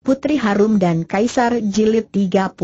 Putri Harum dan Kaisar Jilid 32.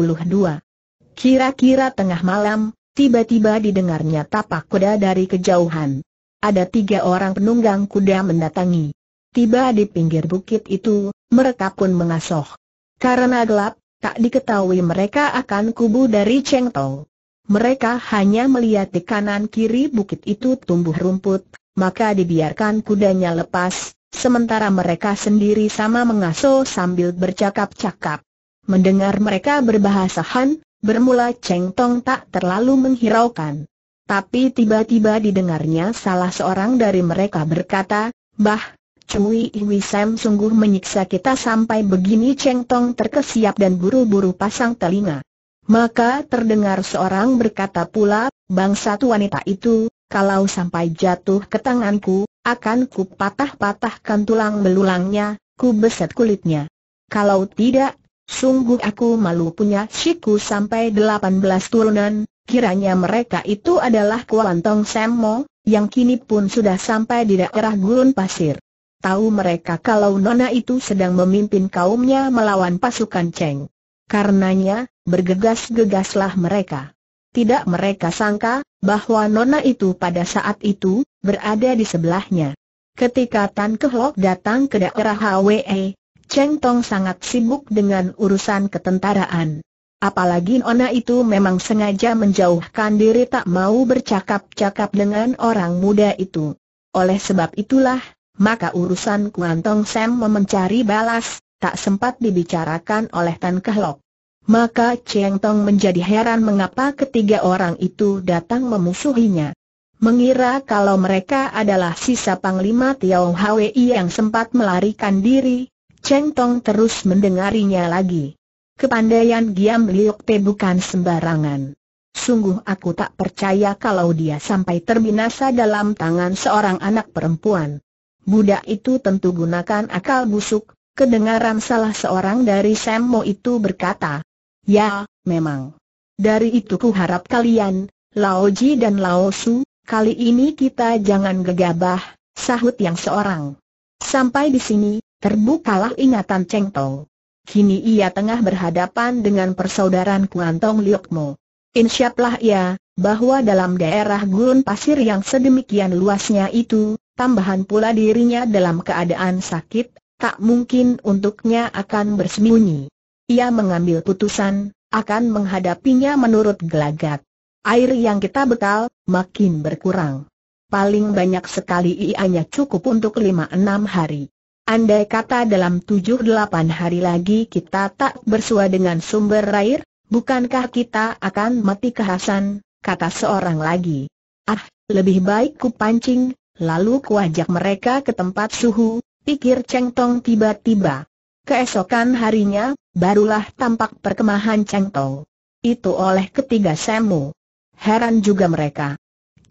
Kira-kira tengah malam, tiba-tiba didengarnya tapak kuda dari kejauhan. Ada tiga orang penunggang kuda mendatangi. Tiba di pinggir bukit itu, mereka pun mengasoh. Karena gelap, tak diketahui mereka akan kubu dari Cheng Tau. Mereka hanya melihat di kanan kiri bukit itu tumbuh rumput, maka dibiarkan kudanya lepas, sementara mereka sendiri sama mengasuh sambil bercakap-cakap. Mendengar mereka berbahasa Han, bermula Cheng Tong tak terlalu menghiraukan. Tapi tiba-tiba didengarnya salah seorang dari mereka berkata, Bah, Cui Iwi Sam sungguh menyiksa kita sampai begini Cheng Tong terkesiap dan buru-buru pasang telinga. Maka terdengar seorang berkata pula, bangsa wanita itu, kalau sampai jatuh ke tanganku, akan ku patah-patahkan tulang belulangnya, ku beset kulitnya. Kalau tidak, sungguh aku malu punya siku sampai 18 turunan, kiranya mereka itu adalah Kualantong Semmo, yang kini pun sudah sampai di daerah gurun pasir. Tahu mereka kalau Nona itu sedang memimpin kaumnya melawan pasukan Cheng. Karenanya, bergegas-gegaslah mereka. Tidak mereka sangka, bahwa Nona itu pada saat itu, berada di sebelahnya. Ketika Tan Kehlok datang ke daerah HWE, Cheng Tong sangat sibuk dengan urusan ketentaraan. Apalagi Nona itu memang sengaja menjauhkan diri tak mau bercakap-cakap dengan orang muda itu. Oleh sebab itulah, maka urusan Kuantong Sam memencari balas, tak sempat dibicarakan oleh Tan Kehlok. Maka Cheng Tong menjadi heran mengapa ketiga orang itu datang memusuhinya. Mengira kalau mereka adalah sisa Panglima Tiao Hwi yang sempat melarikan diri, Cheng Tong terus mendengarinya lagi. Kepandaian Giam Liuk Te bukan sembarangan. Sungguh aku tak percaya kalau dia sampai terbinasa dalam tangan seorang anak perempuan. Budak itu tentu gunakan akal busuk, kedengaran salah seorang dari Sam Mo itu berkata, Ya, memang. Dari itu ku harap kalian, Laoji dan Laosu, kali ini kita jangan gegabah, sahut yang seorang. Sampai di sini, terbukalah ingatan Cheng Tong. Kini ia tengah berhadapan dengan persaudaraan Kuantong Liokmo. Insyaplah ia, bahwa dalam daerah gurun pasir yang sedemikian luasnya itu, tambahan pula dirinya dalam keadaan sakit, tak mungkin untuknya akan bersembunyi ia mengambil putusan, akan menghadapinya menurut gelagat. Air yang kita bekal, makin berkurang. Paling banyak sekali ianya cukup untuk lima enam hari. Andai kata dalam tujuh delapan hari lagi kita tak bersua dengan sumber air, bukankah kita akan mati kehasan, kata seorang lagi. Ah, lebih baik ku pancing, lalu ku ajak mereka ke tempat suhu, pikir Cheng Tong tiba-tiba. Keesokan harinya, barulah tampak perkemahan Cheng Tong. Itu oleh ketiga Semu. Heran juga mereka.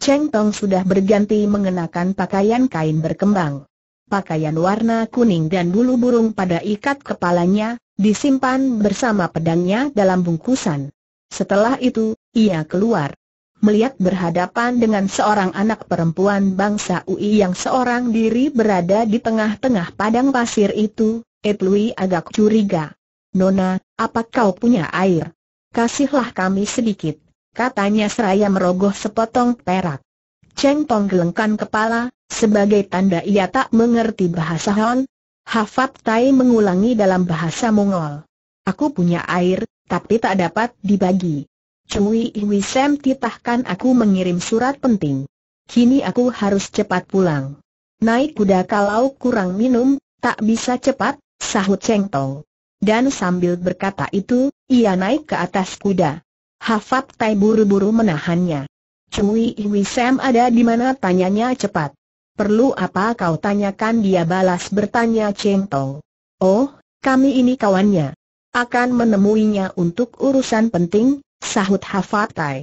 Cheng Tong sudah berganti mengenakan pakaian kain berkembang. Pakaian warna kuning dan bulu burung pada ikat kepalanya, disimpan bersama pedangnya dalam bungkusan. Setelah itu, ia keluar. Melihat berhadapan dengan seorang anak perempuan bangsa UI yang seorang diri berada di tengah-tengah padang pasir itu, Etlui agak curiga. Nona, apa kau punya air? Kasihlah kami sedikit, katanya seraya merogoh sepotong perak. Cheng Tong gelengkan kepala, sebagai tanda ia tak mengerti bahasa Hon. Hafat Tai mengulangi dalam bahasa Mongol. Aku punya air, tapi tak dapat dibagi. Cui Iwi Sam titahkan aku mengirim surat penting. Kini aku harus cepat pulang. Naik kuda kalau kurang minum, tak bisa cepat, sahut Cheng Tong. Dan sambil berkata itu, ia naik ke atas kuda. Hafat Tai buru-buru menahannya. Cui Iwi Sam ada di mana tanyanya cepat. Perlu apa kau tanyakan dia balas bertanya Cheng Tong. Oh, kami ini kawannya. Akan menemuinya untuk urusan penting, sahut Hafat Tai.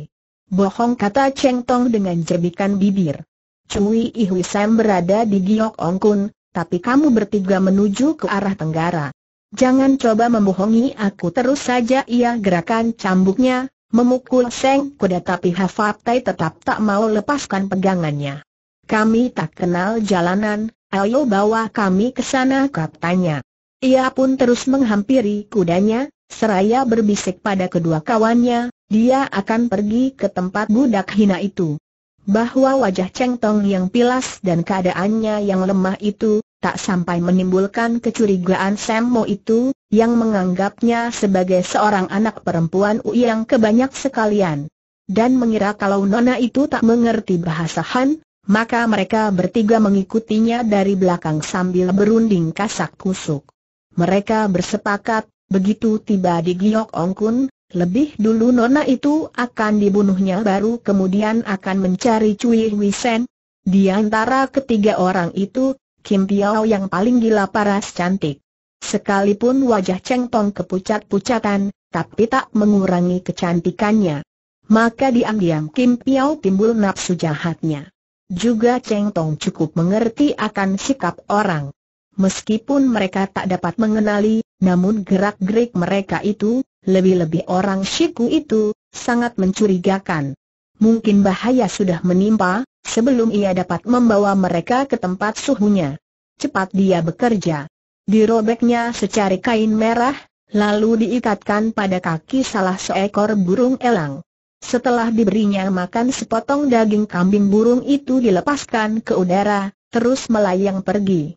Bohong kata Cheng Tong dengan jebikan bibir. Cui Iwi Sam berada di Giok Ong Kun, tapi kamu bertiga menuju ke arah tenggara. Jangan coba membohongi aku terus saja ia gerakan cambuknya, memukul seng kuda tapi Hafatai tetap tak mau lepaskan pegangannya. Kami tak kenal jalanan, ayo bawa kami ke sana katanya. Ia pun terus menghampiri kudanya, seraya berbisik pada kedua kawannya, dia akan pergi ke tempat budak hina itu bahwa wajah Cheng Tong yang pilas dan keadaannya yang lemah itu, tak sampai menimbulkan kecurigaan Sammo itu, yang menganggapnya sebagai seorang anak perempuan U yang kebanyak sekalian. Dan mengira kalau Nona itu tak mengerti bahasa Han, maka mereka bertiga mengikutinya dari belakang sambil berunding kasak kusuk. Mereka bersepakat, begitu tiba di Giok Ong lebih dulu Nona itu akan dibunuhnya baru kemudian akan mencari Cui Wisen. Di antara ketiga orang itu, Kim Piao yang paling gila paras cantik. Sekalipun wajah Cheng Tong kepucat-pucatan, tapi tak mengurangi kecantikannya. Maka diam-diam Kim Piao timbul nafsu jahatnya. Juga Cheng Tong cukup mengerti akan sikap orang. Meskipun mereka tak dapat mengenali, namun gerak-gerik mereka itu, lebih-lebih orang Shiku itu, sangat mencurigakan. Mungkin bahaya sudah menimpa, sebelum ia dapat membawa mereka ke tempat suhunya. Cepat dia bekerja. Dirobeknya secari kain merah, lalu diikatkan pada kaki salah seekor burung elang. Setelah diberinya makan sepotong daging kambing burung itu dilepaskan ke udara, terus melayang pergi.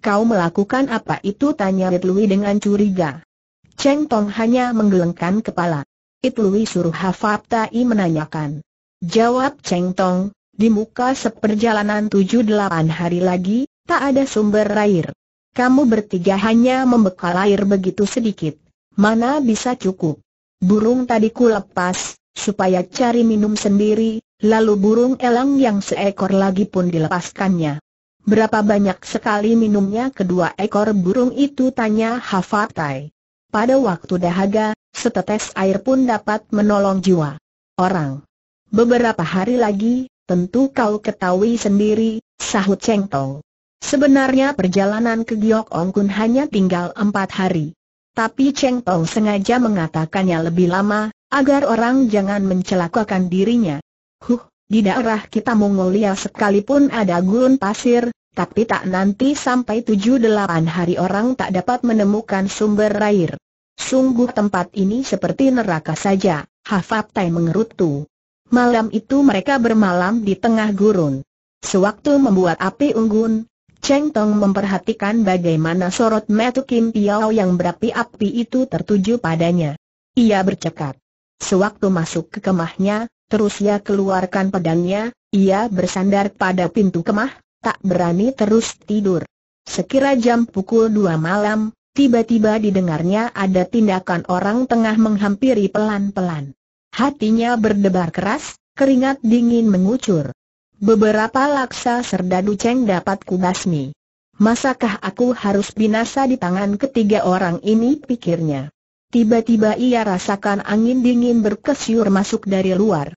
Kau melakukan apa itu? tanya Itlui dengan curiga. Cheng Tong hanya menggelengkan kepala. Itlui suruh Hafatai menanyakan. Jawab Cheng Tong, di muka seperjalanan tujuh delapan hari lagi, tak ada sumber air. Kamu bertiga hanya membekal air begitu sedikit. Mana bisa cukup? Burung tadi ku lepas, supaya cari minum sendiri, lalu burung elang yang seekor lagi pun dilepaskannya. Berapa banyak sekali minumnya kedua ekor burung itu tanya Hafatai. Pada waktu dahaga, setetes air pun dapat menolong jiwa. Orang. Beberapa hari lagi, Tentu kau ketahui sendiri, sahut Cheng Tong. Sebenarnya perjalanan ke Giok Ong Kun hanya tinggal empat hari. Tapi Cheng Tong sengaja mengatakannya lebih lama, agar orang jangan mencelakakan dirinya. Huh, di daerah kita Mongolia sekalipun ada gurun pasir, tapi tak nanti sampai tujuh delapan hari orang tak dapat menemukan sumber air. Sungguh tempat ini seperti neraka saja, Hafab Tai mengerutu. Malam itu mereka bermalam di tengah gurun. Sewaktu membuat api unggun, Cheng Tong memperhatikan bagaimana sorot metu Kim Piao yang berapi-api itu tertuju padanya. Ia bercekat. Sewaktu masuk ke kemahnya, terus ia keluarkan pedangnya, ia bersandar pada pintu kemah, tak berani terus tidur. Sekira jam pukul dua malam, tiba-tiba didengarnya ada tindakan orang tengah menghampiri pelan-pelan. Hatinya berdebar keras, keringat dingin mengucur. Beberapa laksa serdadu ceng dapat kubasmi. Masakah aku harus binasa di tangan ketiga orang ini pikirnya. Tiba-tiba ia rasakan angin dingin berkesiur masuk dari luar.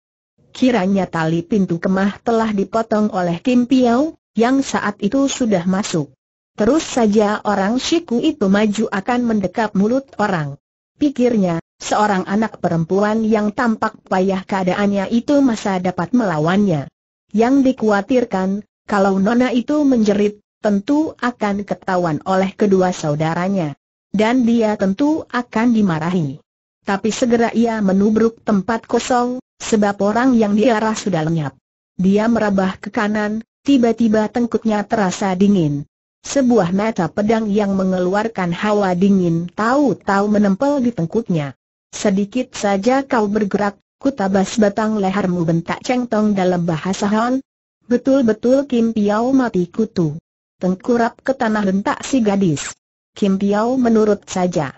Kiranya tali pintu kemah telah dipotong oleh Kim Piao, yang saat itu sudah masuk. Terus saja orang shiku itu maju akan mendekap mulut orang. Pikirnya, Seorang anak perempuan yang tampak payah keadaannya itu masa dapat melawannya. Yang dikhawatirkan, kalau Nona itu menjerit, tentu akan ketahuan oleh kedua saudaranya. Dan dia tentu akan dimarahi. Tapi segera ia menubruk tempat kosong, sebab orang yang diarah sudah lenyap. Dia merabah ke kanan, tiba-tiba tengkuknya terasa dingin. Sebuah mata pedang yang mengeluarkan hawa dingin tahu-tahu menempel di tengkuknya. Sedikit saja kau bergerak, kutabas batang lehermu bentak Cheng Tong dalam bahasa Han. Betul-betul Kim Piao mati kutu. Tengkurap ke tanah bentak si gadis. Kim Piao menurut saja.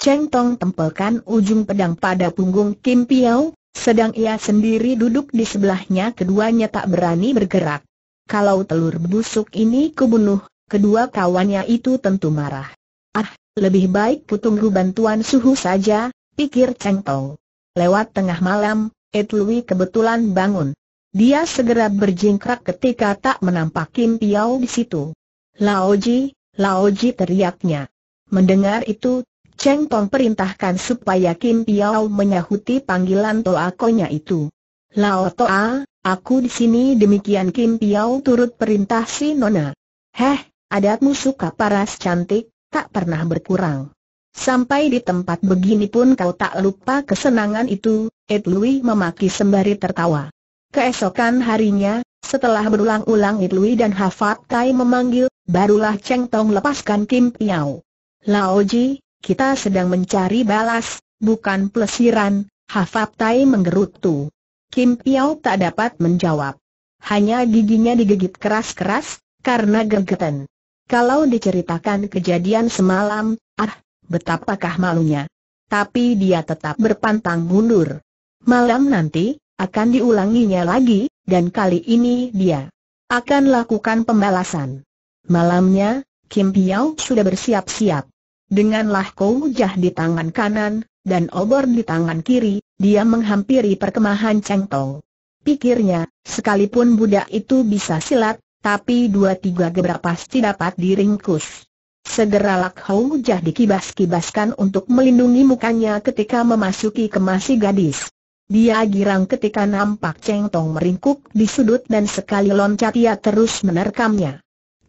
Cheng Tong tempelkan ujung pedang pada punggung Kim Piao, sedang ia sendiri duduk di sebelahnya keduanya tak berani bergerak. Kalau telur busuk ini kubunuh, kedua kawannya itu tentu marah. Ah, lebih baik kutunggu bantuan suhu saja, pikir Cheng Tong. Lewat tengah malam, Ed Lui kebetulan bangun. Dia segera berjingkrak ketika tak menampak Kim Piao di situ. Lao Ji, Lao Ji teriaknya. Mendengar itu, Cheng Tong perintahkan supaya Kim Piao menyahuti panggilan Toakonya itu. Lao Toa, aku di sini demikian Kim Piao turut perintah si Nona. Heh, adatmu suka paras cantik, tak pernah berkurang. Sampai di tempat begini pun kau tak lupa kesenangan itu, Ed Lui memaki sembari tertawa. Keesokan harinya, setelah berulang-ulang Ed Lui dan Hafat Kai memanggil, barulah Cheng Tong lepaskan Kim Piao. Lao Ji, kita sedang mencari balas, bukan plesiran, Hafat Tai menggerutu. Kim Piao tak dapat menjawab. Hanya giginya digigit keras-keras, karena gergeten. Kalau diceritakan kejadian semalam, ah, betapakah malunya. Tapi dia tetap berpantang mundur. Malam nanti, akan diulanginya lagi, dan kali ini dia akan lakukan pembalasan. Malamnya, Kim Piao sudah bersiap-siap. Dengan lahkou jah di tangan kanan, dan obor di tangan kiri, dia menghampiri perkemahan Cheng Tong. Pikirnya, sekalipun budak itu bisa silat, tapi dua tiga gebrak pasti dapat diringkus. Segera Lakhong Jah dikibas-kibaskan untuk melindungi mukanya ketika memasuki kemasi gadis. Dia girang ketika nampak Cheng Tong meringkuk di sudut dan sekali loncat ia terus menerkamnya.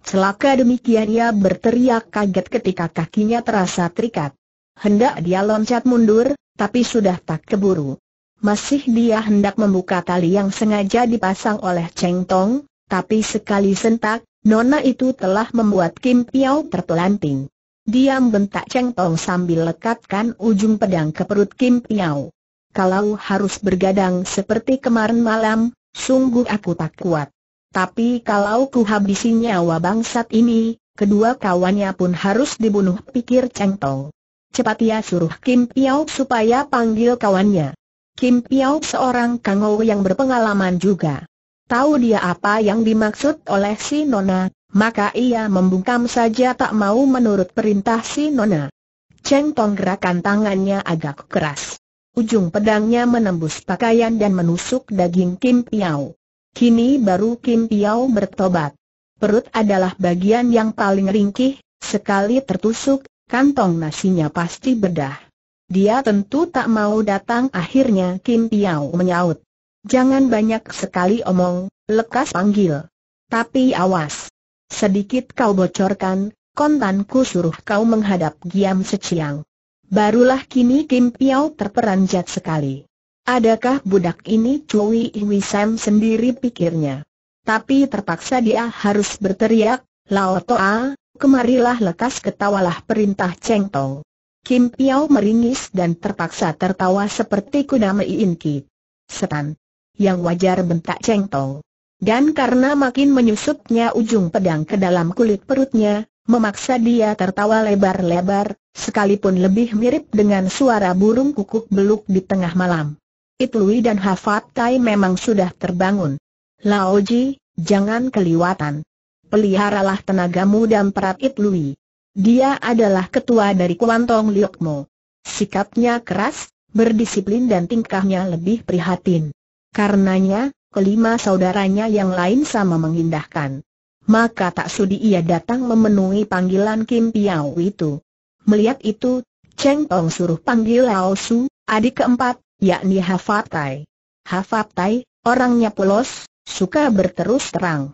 Celaka demikian ia berteriak kaget ketika kakinya terasa terikat. Hendak dia loncat mundur, tapi sudah tak keburu. Masih dia hendak membuka tali yang sengaja dipasang oleh Cheng Tong, tapi sekali sentak, Nona itu telah membuat Kim Piao terpelanting. Dia bentak Cheng Tong sambil lekatkan ujung pedang ke perut Kim Piao. Kalau harus bergadang seperti kemarin malam, sungguh aku tak kuat. Tapi kalau ku habisi nyawa bangsat ini, kedua kawannya pun harus dibunuh pikir Cheng Tong. Cepat ia suruh Kim Piao supaya panggil kawannya. Kim Piao seorang kangau yang berpengalaman juga. Tahu dia apa yang dimaksud oleh si Nona, maka ia membungkam saja tak mau menurut perintah si Nona. Cheng Tong gerakan tangannya agak keras. Ujung pedangnya menembus pakaian dan menusuk daging Kim Piao. Kini baru Kim Piao bertobat. Perut adalah bagian yang paling ringkih, sekali tertusuk, kantong nasinya pasti bedah. Dia tentu tak mau datang akhirnya Kim Piao menyaut. Jangan banyak sekali omong, lekas panggil. Tapi awas. Sedikit kau bocorkan, kontanku suruh kau menghadap Giam Seciang. Barulah kini Kim Piao terperanjat sekali. Adakah budak ini Cui Iwi Sam sendiri pikirnya? Tapi terpaksa dia harus berteriak, Lao Toa, kemarilah lekas ketawalah perintah Cheng Tong. Kim Piao meringis dan terpaksa tertawa seperti kuda meinki. Setan, yang wajar bentak Cheng Tong. Dan karena makin menyusupnya ujung pedang ke dalam kulit perutnya, memaksa dia tertawa lebar-lebar, sekalipun lebih mirip dengan suara burung kukuk beluk di tengah malam. Itlui dan Hafat Tai memang sudah terbangun. Laoji, jangan keliwatan. Peliharalah tenagamu dan perat Itlui. Dia adalah ketua dari Kuantong Liokmo. Sikapnya keras, berdisiplin dan tingkahnya lebih prihatin. Karenanya, kelima saudaranya yang lain sama mengindahkan. Maka tak sudi ia datang memenuhi panggilan Kim Piao itu. Melihat itu, Cheng Tong suruh panggil Lao Su, adik keempat, yakni Hafatai. Hafatai, orangnya polos, suka berterus terang.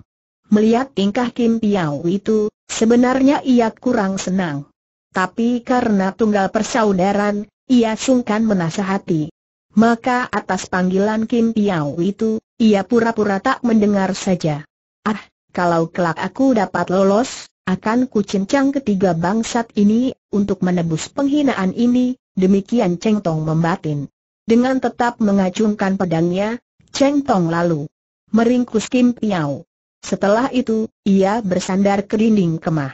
Melihat tingkah Kim Piao itu, sebenarnya ia kurang senang. Tapi karena tunggal persaudaraan, ia sungkan menasehati. Maka atas panggilan Kim Piao itu, ia pura-pura tak mendengar saja. Ah, kalau kelak aku dapat lolos, akan kucincang ketiga bangsat ini, untuk menebus penghinaan ini, demikian Cheng Tong membatin. Dengan tetap mengacungkan pedangnya, Cheng Tong lalu meringkus Kim Piao. Setelah itu, ia bersandar ke dinding kemah.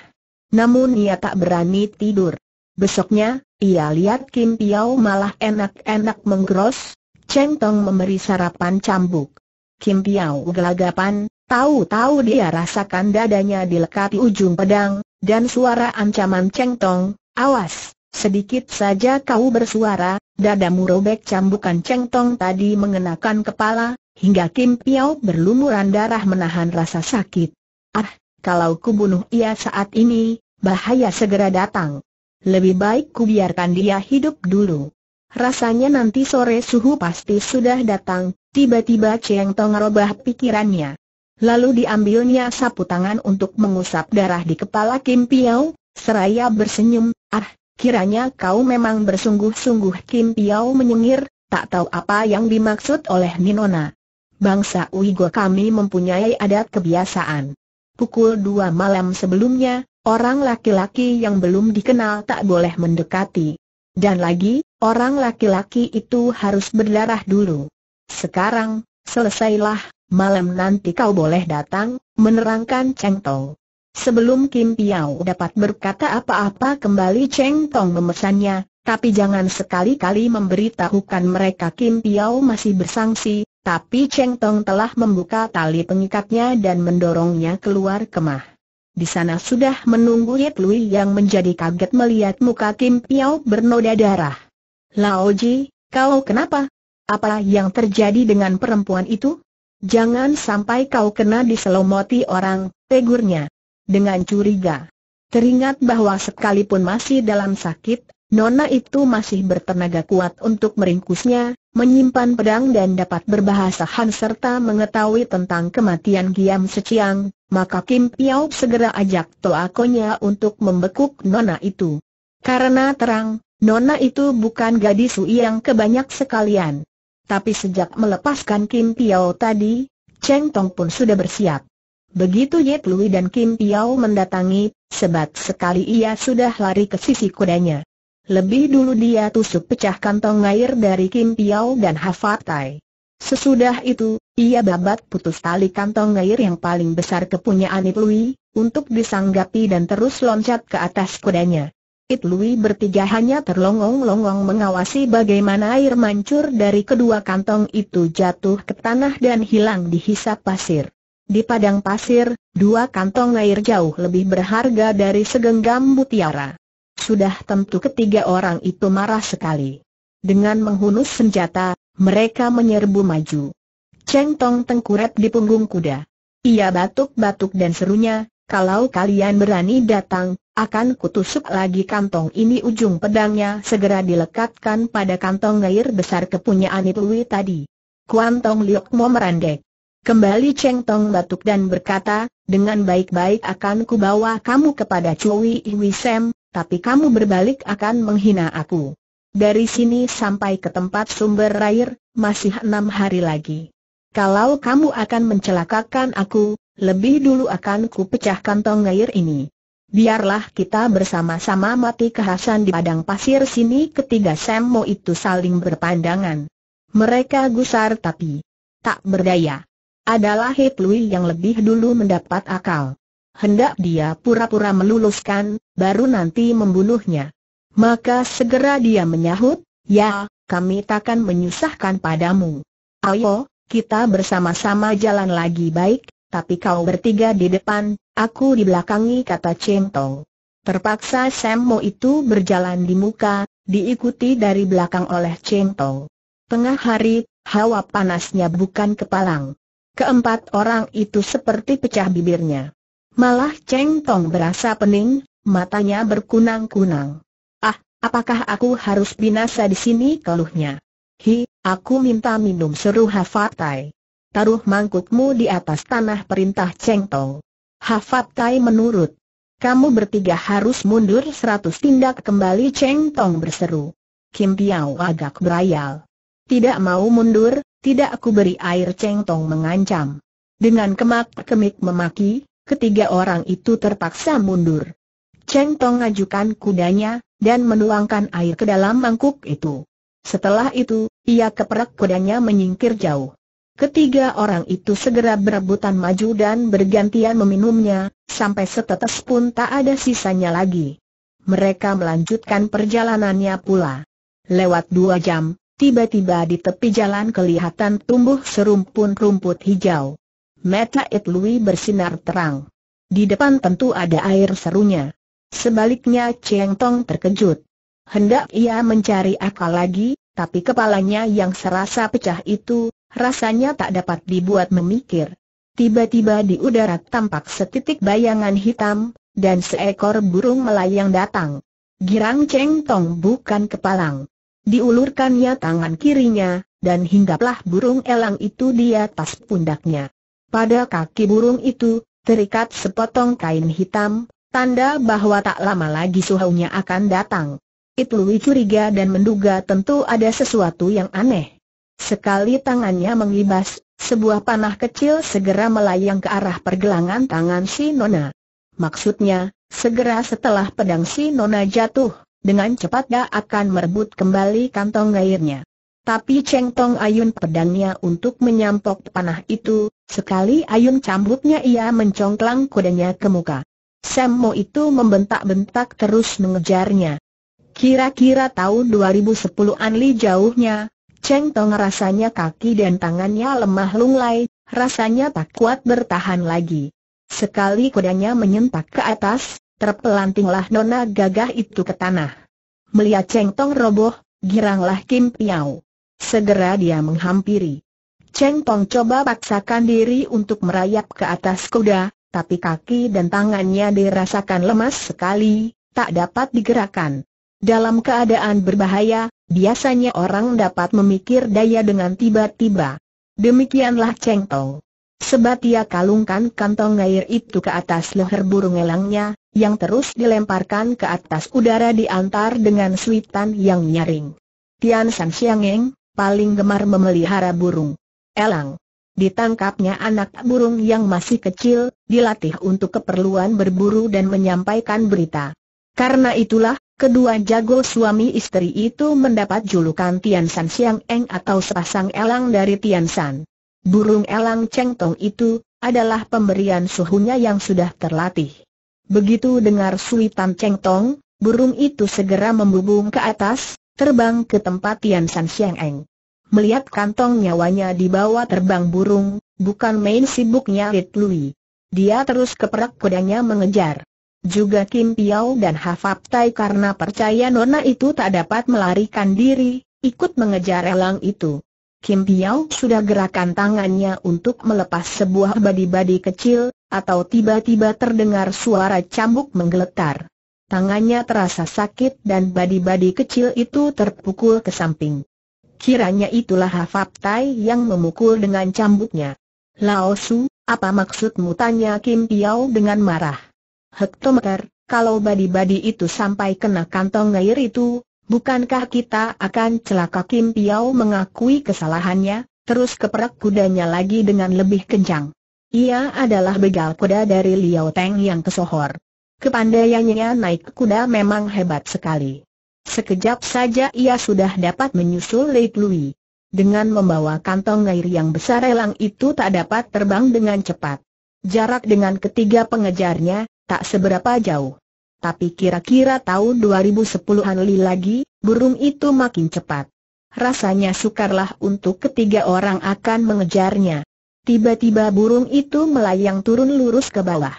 Namun ia tak berani tidur. Besoknya, ia lihat Kim Piao malah enak-enak menggeros, Cheng Tong memberi sarapan cambuk. Kim Piao gelagapan, tahu-tahu dia rasakan dadanya dilekati ujung pedang, dan suara ancaman Cheng Tong, awas, sedikit saja kau bersuara, dadamu robek cambukan Cheng Tong tadi mengenakan kepala, hingga Kim Piao berlumuran darah menahan rasa sakit. Ah, kalau kubunuh ia saat ini, bahaya segera datang. Lebih baik kubiarkan dia hidup dulu. Rasanya nanti sore suhu pasti sudah datang, tiba-tiba Cheng Tong robah pikirannya. Lalu diambilnya sapu tangan untuk mengusap darah di kepala Kim Piao, seraya bersenyum, ah, kiranya kau memang bersungguh-sungguh Kim Piao menyengir, tak tahu apa yang dimaksud oleh Ninona. Bangsa Uighur kami mempunyai adat kebiasaan. Pukul dua malam sebelumnya, orang laki-laki yang belum dikenal tak boleh mendekati. Dan lagi, orang laki-laki itu harus berdarah dulu. Sekarang, selesailah, malam nanti kau boleh datang, menerangkan Cheng Tong. Sebelum Kim Piao dapat berkata apa-apa kembali Cheng Tong memesannya, tapi jangan sekali-kali memberitahukan mereka Kim Piao masih bersangsi, tapi Cheng Tong telah membuka tali pengikatnya dan mendorongnya keluar kemah. Di sana sudah menunggu Yip Lui yang menjadi kaget melihat muka Kim Piao bernoda darah. Laoji, kau kenapa? Apa yang terjadi dengan perempuan itu? Jangan sampai kau kena diselomoti orang, tegurnya. Dengan curiga. Teringat bahwa sekalipun masih dalam sakit, Nona itu masih bertenaga kuat untuk meringkusnya, menyimpan pedang dan dapat berbahasa Han serta mengetahui tentang kematian Giam Seciang, maka Kim Piao segera ajak toakonya untuk membekuk nona itu. Karena terang, nona itu bukan gadis yang kebanyak sekalian. Tapi sejak melepaskan Kim Piao tadi, Cheng Tong pun sudah bersiap. Begitu Yet Lui dan Kim Piao mendatangi, sebat sekali ia sudah lari ke sisi kudanya. Lebih dulu dia tusuk pecah kantong air dari Kim Piao dan Hafatai. Sesudah itu, ia babat putus tali kantong air yang paling besar kepunyaan Itlui, untuk disanggapi dan terus loncat ke atas kudanya. Itlui bertiga hanya terlongong-longong mengawasi bagaimana air mancur dari kedua kantong itu jatuh ke tanah dan hilang di hisap pasir. Di padang pasir, dua kantong air jauh lebih berharga dari segenggam mutiara. Sudah tentu ketiga orang itu marah sekali. Dengan menghunus senjata, mereka menyerbu maju. Cheng Tong tengkurap di punggung kuda. Ia batuk-batuk dan serunya, kalau kalian berani datang, akan kutusuk lagi kantong ini ujung pedangnya segera dilekatkan pada kantong air besar kepunyaan Itui tadi. Kuantong Liok mau merandek. Kembali Cheng Tong batuk dan berkata, dengan baik-baik akan kubawa kamu kepada Cui Iwi Sam, tapi kamu berbalik akan menghina aku. Dari sini sampai ke tempat sumber air, masih enam hari lagi. Kalau kamu akan mencelakakan aku, lebih dulu akan ku pecahkan tong air ini. Biarlah kita bersama-sama mati kehasan di padang pasir sini ketiga Semo itu saling berpandangan. Mereka gusar tapi tak berdaya. Adalah Hitlui yang lebih dulu mendapat akal. Hendak dia pura-pura meluluskan, baru nanti membunuhnya. Maka segera dia menyahut, ya, kami takkan menyusahkan padamu. Ayo, kita bersama-sama jalan lagi baik, tapi kau bertiga di depan, aku di belakangi kata Cheng Tong. Terpaksa Semmo itu berjalan di muka, diikuti dari belakang oleh Cheng Tong. Tengah hari, hawa panasnya bukan kepalang. Keempat orang itu seperti pecah bibirnya. Malah Cheng Tong berasa pening, matanya berkunang-kunang. Apakah aku harus binasa di sini keluhnya? Hi, aku minta minum seru Hafatai. Taruh mangkukmu di atas tanah perintah Cheng Tong. Hafatai menurut. Kamu bertiga harus mundur seratus tindak kembali Cheng Tong berseru. Kim Piao agak berayal. Tidak mau mundur, tidak aku beri air Cheng Tong mengancam. Dengan kemak-kemik memaki, ketiga orang itu terpaksa mundur. Cheng Tong ajukan kudanya, dan menuangkan air ke dalam mangkuk itu. Setelah itu, ia keperak kudanya menyingkir jauh. Ketiga orang itu segera berebutan maju dan bergantian meminumnya, sampai setetes pun tak ada sisanya lagi. Mereka melanjutkan perjalanannya pula. Lewat dua jam, tiba-tiba di tepi jalan kelihatan tumbuh serumpun rumput hijau. Mata Itlui bersinar terang. Di depan tentu ada air serunya. Sebaliknya Cheng Tong terkejut. Hendak ia mencari akal lagi, tapi kepalanya yang serasa pecah itu, rasanya tak dapat dibuat memikir. Tiba-tiba di udara tampak setitik bayangan hitam, dan seekor burung melayang datang. Girang Cheng Tong bukan kepalang. Diulurkannya tangan kirinya, dan hinggaplah burung elang itu di atas pundaknya. Pada kaki burung itu, terikat sepotong kain hitam, Tanda bahwa tak lama lagi suhunya akan datang. Itu curiga dan menduga tentu ada sesuatu yang aneh. Sekali tangannya mengibas, sebuah panah kecil segera melayang ke arah pergelangan tangan si Nona. Maksudnya, segera setelah pedang si Nona jatuh, dengan cepat dia akan merebut kembali kantong airnya. Tapi Cheng Tong Ayun pedangnya untuk menyampok panah itu, sekali Ayun cambuknya ia mencongklang kudanya ke muka. Sammo itu membentak-bentak terus mengejarnya. Kira-kira tahun 2010-an li jauhnya, Cheng Tong rasanya kaki dan tangannya lemah lunglai, rasanya tak kuat bertahan lagi. Sekali kudanya menyentak ke atas, terpelantinglah nona gagah itu ke tanah. Melihat Cheng Tong roboh, giranglah Kim Piao. Segera dia menghampiri. Cheng Tong coba paksakan diri untuk merayap ke atas kuda, tapi kaki dan tangannya dirasakan lemas sekali, tak dapat digerakkan. Dalam keadaan berbahaya, biasanya orang dapat memikir daya dengan tiba-tiba. Demikianlah Cheng Tong. Sebab ia kalungkan kantong air itu ke atas leher burung elangnya, yang terus dilemparkan ke atas udara diantar dengan suitan yang nyaring. Tian San Siangeng, paling gemar memelihara burung. Elang ditangkapnya anak burung yang masih kecil, dilatih untuk keperluan berburu dan menyampaikan berita. Karena itulah, kedua jago suami istri itu mendapat julukan Tian San Siang Eng atau sepasang elang dari Tian San. Burung elang Cheng Tong itu adalah pemberian suhunya yang sudah terlatih. Begitu dengar suitan Cheng Tong, burung itu segera membubung ke atas, terbang ke tempat Tian San Siang Eng melihat kantong nyawanya dibawa terbang burung, bukan main sibuknya Rit Lui. Dia terus keperak kudanya mengejar. Juga Kim Piao dan Hafab Tai karena percaya nona itu tak dapat melarikan diri, ikut mengejar elang itu. Kim Piao sudah gerakan tangannya untuk melepas sebuah badi-badi kecil, atau tiba-tiba terdengar suara cambuk menggeletar. Tangannya terasa sakit dan badi-badi kecil itu terpukul ke samping. Kiranya itulah Hafaptai yang memukul dengan cambuknya. Lao Su, apa maksudmu tanya Kim Piao dengan marah? Hektometer, kalau badi-badi itu sampai kena kantong air itu, bukankah kita akan celaka Kim Piao mengakui kesalahannya, terus keperak kudanya lagi dengan lebih kencang. Ia adalah begal kuda dari Liao Teng yang kesohor. Kepandaiannya naik kuda memang hebat sekali. Sekejap saja ia sudah dapat menyusul Lei Lui. Dengan membawa kantong air yang besar elang itu tak dapat terbang dengan cepat. Jarak dengan ketiga pengejarnya, tak seberapa jauh. Tapi kira-kira tahun 2010-an lagi, burung itu makin cepat. Rasanya sukarlah untuk ketiga orang akan mengejarnya. Tiba-tiba burung itu melayang turun lurus ke bawah.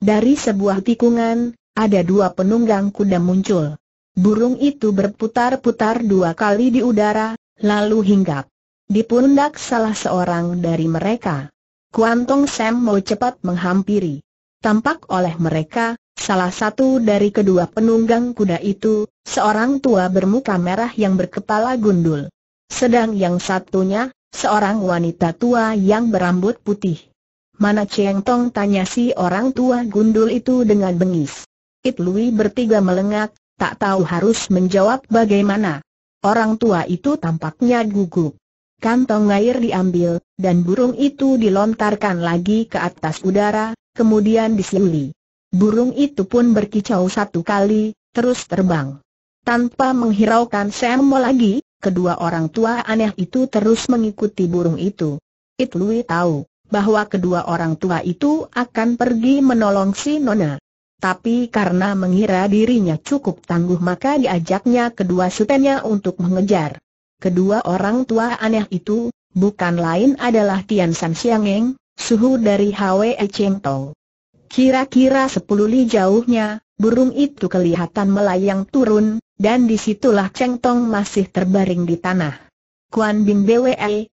Dari sebuah tikungan, ada dua penunggang kuda muncul. Burung itu berputar-putar dua kali di udara, lalu hinggap di pundak salah seorang dari mereka. Kuantong Sam mau cepat menghampiri. Tampak oleh mereka, salah satu dari kedua penunggang kuda itu, seorang tua bermuka merah yang berkepala gundul. Sedang yang satunya, seorang wanita tua yang berambut putih. Mana Cheng Tong tanya si orang tua gundul itu dengan bengis. It Lui bertiga melengak, tak tahu harus menjawab bagaimana. Orang tua itu tampaknya gugup. Kantong air diambil, dan burung itu dilontarkan lagi ke atas udara, kemudian disiuli. Burung itu pun berkicau satu kali, terus terbang. Tanpa menghiraukan Semo lagi, kedua orang tua aneh itu terus mengikuti burung itu. Itlui tahu bahwa kedua orang tua itu akan pergi menolong si Nona tapi karena mengira dirinya cukup tangguh maka diajaknya kedua supennya untuk mengejar. Kedua orang tua aneh itu, bukan lain adalah Tian San Xiangeng, suhu dari Hwe Cheng Tong. Kira-kira sepuluh li jauhnya, burung itu kelihatan melayang turun, dan disitulah Cheng Tong masih terbaring di tanah. Kuan Bing Bwe,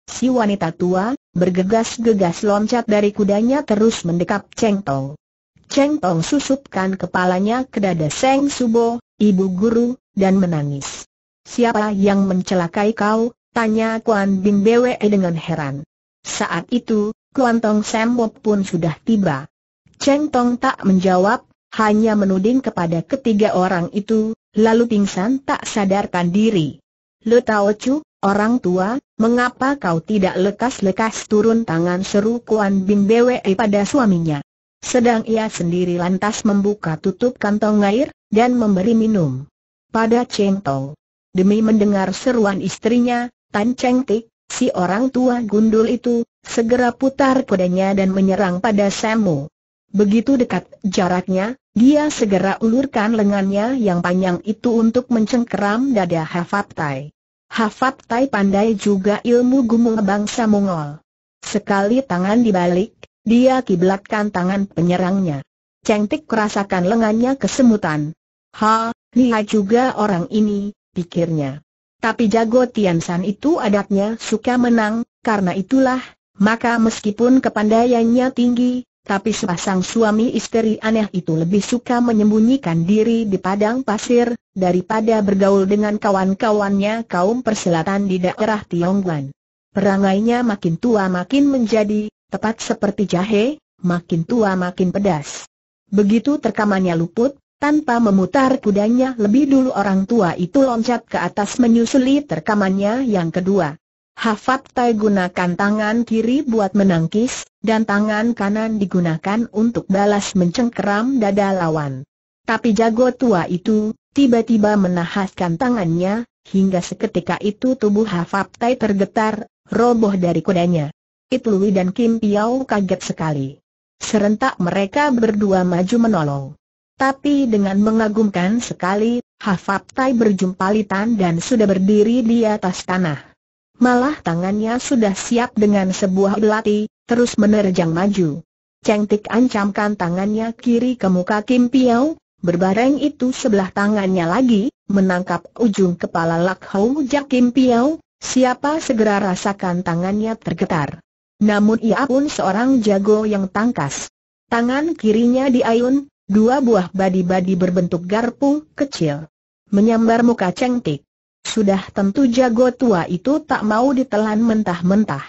si wanita tua, bergegas-gegas loncat dari kudanya terus mendekap Cheng Tong. Cheng Tong susupkan kepalanya ke dada Seng Subo, ibu guru, dan menangis. Siapa yang mencelakai kau? Tanya Kuan Bing Bwe dengan heran. Saat itu, Kuan Tong Sembo pun sudah tiba. Cheng Tong tak menjawab, hanya menuding kepada ketiga orang itu, lalu pingsan tak sadarkan diri. Lu tahu cu orang tua, mengapa kau tidak lekas-lekas turun tangan seru Kuan Bing Bwe pada suaminya? Sedang ia sendiri lantas membuka tutup kantong air, dan memberi minum. Pada Cheng Tong. Demi mendengar seruan istrinya, Tan Cheng Tik, si orang tua gundul itu, segera putar kudanya dan menyerang pada Samu. Begitu dekat jaraknya, dia segera ulurkan lengannya yang panjang itu untuk mencengkeram dada Hafatai. Hafat Tai pandai juga ilmu gumung bangsa Mongol. Sekali tangan dibalik, dia kiblatkan tangan penyerangnya. Cengtik merasakan lengannya kesemutan. Ha, lihat juga orang ini, pikirnya. Tapi jago Tian San itu adatnya suka menang, karena itulah, maka meskipun kepandaiannya tinggi, tapi sepasang suami istri aneh itu lebih suka menyembunyikan diri di padang pasir, daripada bergaul dengan kawan-kawannya kaum perselatan di daerah Tiongguan. Perangainya makin tua makin menjadi, Tepat seperti jahe, makin tua makin pedas. Begitu terkamannya luput, tanpa memutar kudanya lebih dulu orang tua itu loncat ke atas menyusuli terkamannya yang kedua. Hafat Tai gunakan tangan kiri buat menangkis, dan tangan kanan digunakan untuk balas mencengkeram dada lawan. Tapi jago tua itu, tiba-tiba menahaskan tangannya, hingga seketika itu tubuh Hafat Tai tergetar, roboh dari kudanya. It Lui dan Kim Piao kaget sekali. Serentak mereka berdua maju menolong. Tapi dengan mengagumkan sekali, Hafab Tai berjumpa Litan dan sudah berdiri di atas tanah. Malah tangannya sudah siap dengan sebuah belati, terus menerjang maju. Cengtik ancamkan tangannya kiri ke muka Kim Piao, berbareng itu sebelah tangannya lagi, menangkap ujung kepala Lak Hou Jak Kim Piao, siapa segera rasakan tangannya tergetar. Namun ia pun seorang jago yang tangkas. Tangan kirinya diayun, dua buah badi-badi berbentuk garpu kecil. Menyambar muka cengtik. Sudah tentu jago tua itu tak mau ditelan mentah-mentah.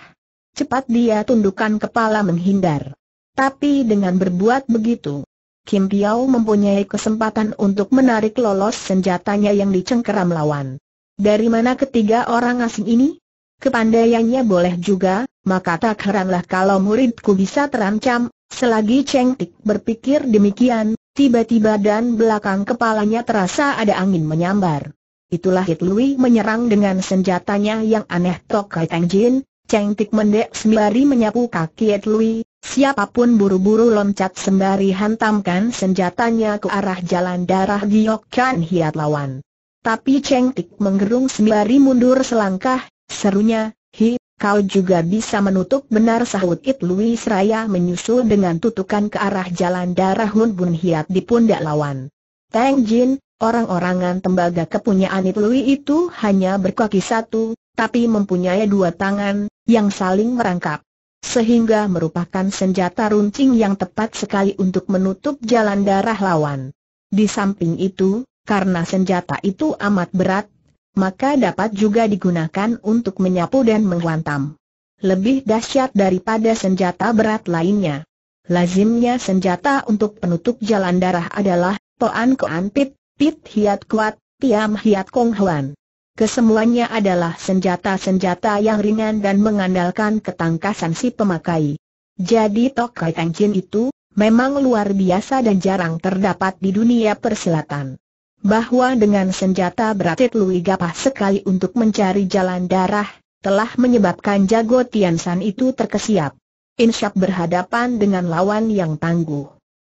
Cepat dia tundukkan kepala menghindar. Tapi dengan berbuat begitu, Kim Piao mempunyai kesempatan untuk menarik lolos senjatanya yang dicengkeram lawan. Dari mana ketiga orang asing ini? Kepandaiannya boleh juga, maka tak heranlah kalau muridku bisa terancam, selagi Cheng Tik berpikir demikian, tiba-tiba dan belakang kepalanya terasa ada angin menyambar. Itulah Hit Lui menyerang dengan senjatanya yang aneh Tok Kai Teng Jin, Cheng Tik mendek sembari menyapu kaki Hit Lui, siapapun buru-buru loncat sembari hantamkan senjatanya ke arah jalan darah Giok Kan Hiat lawan. Tapi Cheng Tik menggerung sembari mundur selangkah, serunya, Hi, Kau juga bisa menutup benar sahut It Louis Raya menyusul dengan tutukan ke arah jalan darah Hun Bun Hiat di pundak lawan. Tang Jin, orang-orangan tembaga kepunyaan It Louis itu hanya berkaki satu, tapi mempunyai dua tangan, yang saling merangkap. Sehingga merupakan senjata runcing yang tepat sekali untuk menutup jalan darah lawan. Di samping itu, karena senjata itu amat berat, maka dapat juga digunakan untuk menyapu dan menghantam. Lebih dahsyat daripada senjata berat lainnya. Lazimnya senjata untuk penutup jalan darah adalah Poan Koan Pit, Pit Hiat Kuat, Tiam Hiat Kong Huan. Kesemuanya adalah senjata-senjata yang ringan dan mengandalkan ketangkasan si pemakai. Jadi Tok Tokai Tengcin itu, memang luar biasa dan jarang terdapat di dunia persilatan bahwa dengan senjata berat itu Lui gapah sekali untuk mencari jalan darah, telah menyebabkan jago Tiansan itu terkesiap. Insyap berhadapan dengan lawan yang tangguh.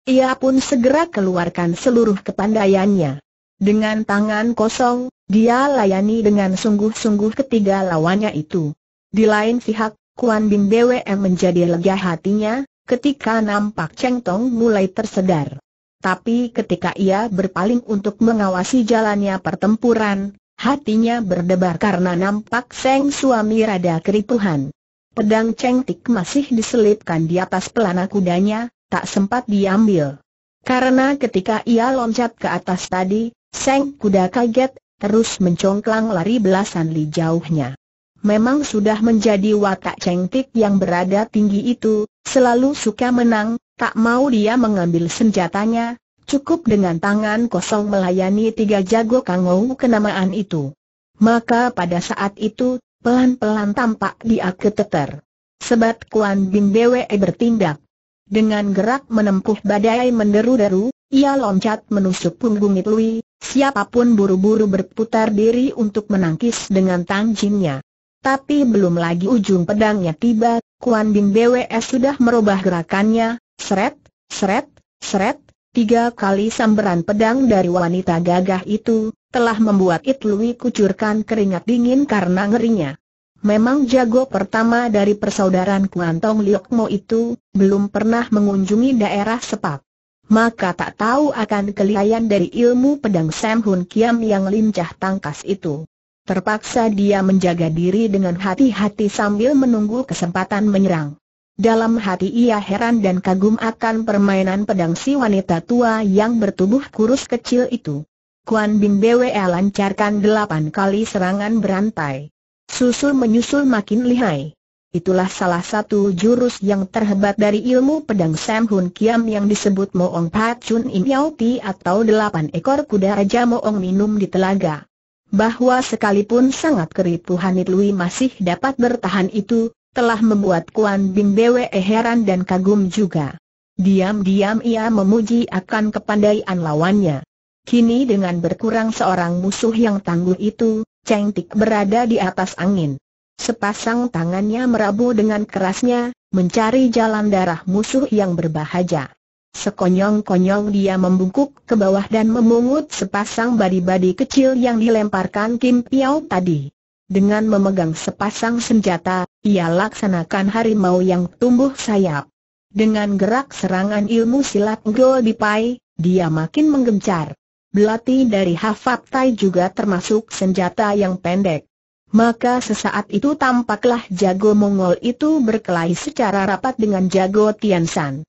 Ia pun segera keluarkan seluruh kepandaiannya. Dengan tangan kosong, dia layani dengan sungguh-sungguh ketiga lawannya itu. Di lain pihak, Kuan Bing BWM menjadi lega hatinya, ketika nampak Cheng Tong mulai tersedar. Tapi ketika ia berpaling untuk mengawasi jalannya pertempuran, hatinya berdebar karena nampak Seng suami rada keripuhan. Pedang Cheng cengtik masih diselipkan di atas pelana kudanya, tak sempat diambil. Karena ketika ia loncat ke atas tadi, Seng kuda kaget, terus mencongklang lari belasan li jauhnya. Memang sudah menjadi watak Cheng cengtik yang berada tinggi itu, selalu suka menang, Tak mau dia mengambil senjatanya, cukup dengan tangan kosong melayani tiga jago kangou kenamaan itu. Maka pada saat itu, pelan-pelan tampak dia keteter. Sebab Kuan Bing Bwe bertindak. Dengan gerak menempuh badai menderu-deru, ia loncat menusuk punggung Itlui, siapapun buru-buru berputar diri untuk menangkis dengan tangjinnya. Tapi belum lagi ujung pedangnya tiba, Kuan Bing Bwe sudah merubah gerakannya, Seret, seret, seret, tiga kali samberan pedang dari wanita gagah itu, telah membuat Itlui kucurkan keringat dingin karena ngerinya. Memang jago pertama dari persaudaraan Kuantong Liokmo itu, belum pernah mengunjungi daerah sepak. Maka tak tahu akan kelihayan dari ilmu pedang Sam Hun Kiam yang lincah tangkas itu. Terpaksa dia menjaga diri dengan hati-hati sambil menunggu kesempatan menyerang. Dalam hati ia heran dan kagum akan permainan pedang si wanita tua yang bertubuh kurus kecil itu. Kuan Bing Bwe lancarkan delapan kali serangan berantai. Susul menyusul makin lihai. Itulah salah satu jurus yang terhebat dari ilmu pedang Sam Hun Kiam yang disebut Moong Pat Chun Im Yau Ti atau delapan ekor kuda Raja Moong minum di telaga. Bahwa sekalipun sangat keripuhan Lui masih dapat bertahan itu, telah membuat Kuan Bing Bwe heran dan kagum juga. Diam-diam ia memuji akan kepandaian lawannya. Kini dengan berkurang seorang musuh yang tangguh itu, Cheng Tik berada di atas angin. Sepasang tangannya merabu dengan kerasnya, mencari jalan darah musuh yang berbahaya. Sekonyong-konyong dia membungkuk ke bawah dan memungut sepasang badi-badi kecil yang dilemparkan Kim Piao tadi. Dengan memegang sepasang senjata, ia laksanakan harimau yang tumbuh sayap. Dengan gerak serangan ilmu silat Goldi Pai, dia makin menggencar. Belati dari Hafaptai juga termasuk senjata yang pendek. Maka sesaat itu tampaklah jago Mongol itu berkelahi secara rapat dengan jago Tiansan.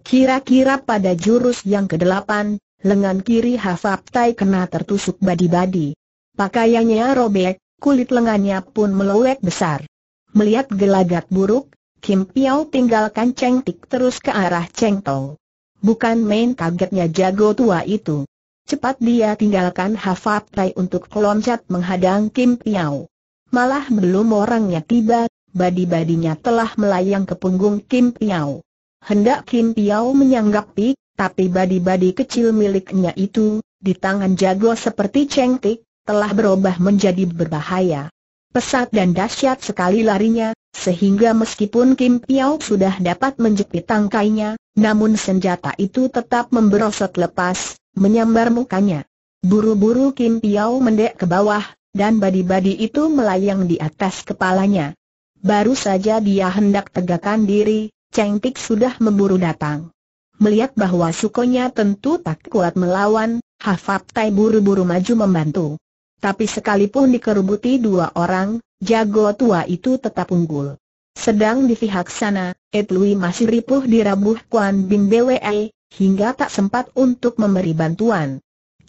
Kira-kira pada jurus yang kedelapan, lengan kiri Hafaptai kena tertusuk badi-badi. Pakaiannya robek, kulit lengannya pun melowek besar. Melihat gelagat buruk, Kim Piao tinggalkan Cheng Tik terus ke arah Cheng Tong. Bukan main kagetnya jago tua itu. Cepat dia tinggalkan Hafat Tai untuk meloncat menghadang Kim Piao. Malah belum orangnya tiba, badi-badinya telah melayang ke punggung Kim Piao. Hendak Kim Piao menyanggapi, tapi badi-badi kecil miliknya itu, di tangan jago seperti Cheng Tik, telah berubah menjadi berbahaya. Pesat dan dahsyat sekali larinya, sehingga meskipun Kim Piao sudah dapat menjepit tangkainya, namun senjata itu tetap memberosot lepas, menyambar mukanya. Buru-buru Kim Piao mendek ke bawah, dan badi-badi itu melayang di atas kepalanya. Baru saja dia hendak tegakkan diri, Cheng Tik sudah memburu datang. Melihat bahwa sukonya tentu tak kuat melawan, Hafab Tai buru-buru maju membantu. Tapi sekalipun dikerubuti dua orang, jago tua itu tetap unggul. Sedang di pihak sana, Etlui masih ripuh di rabuh Kuan Bin Bwe, hingga tak sempat untuk memberi bantuan.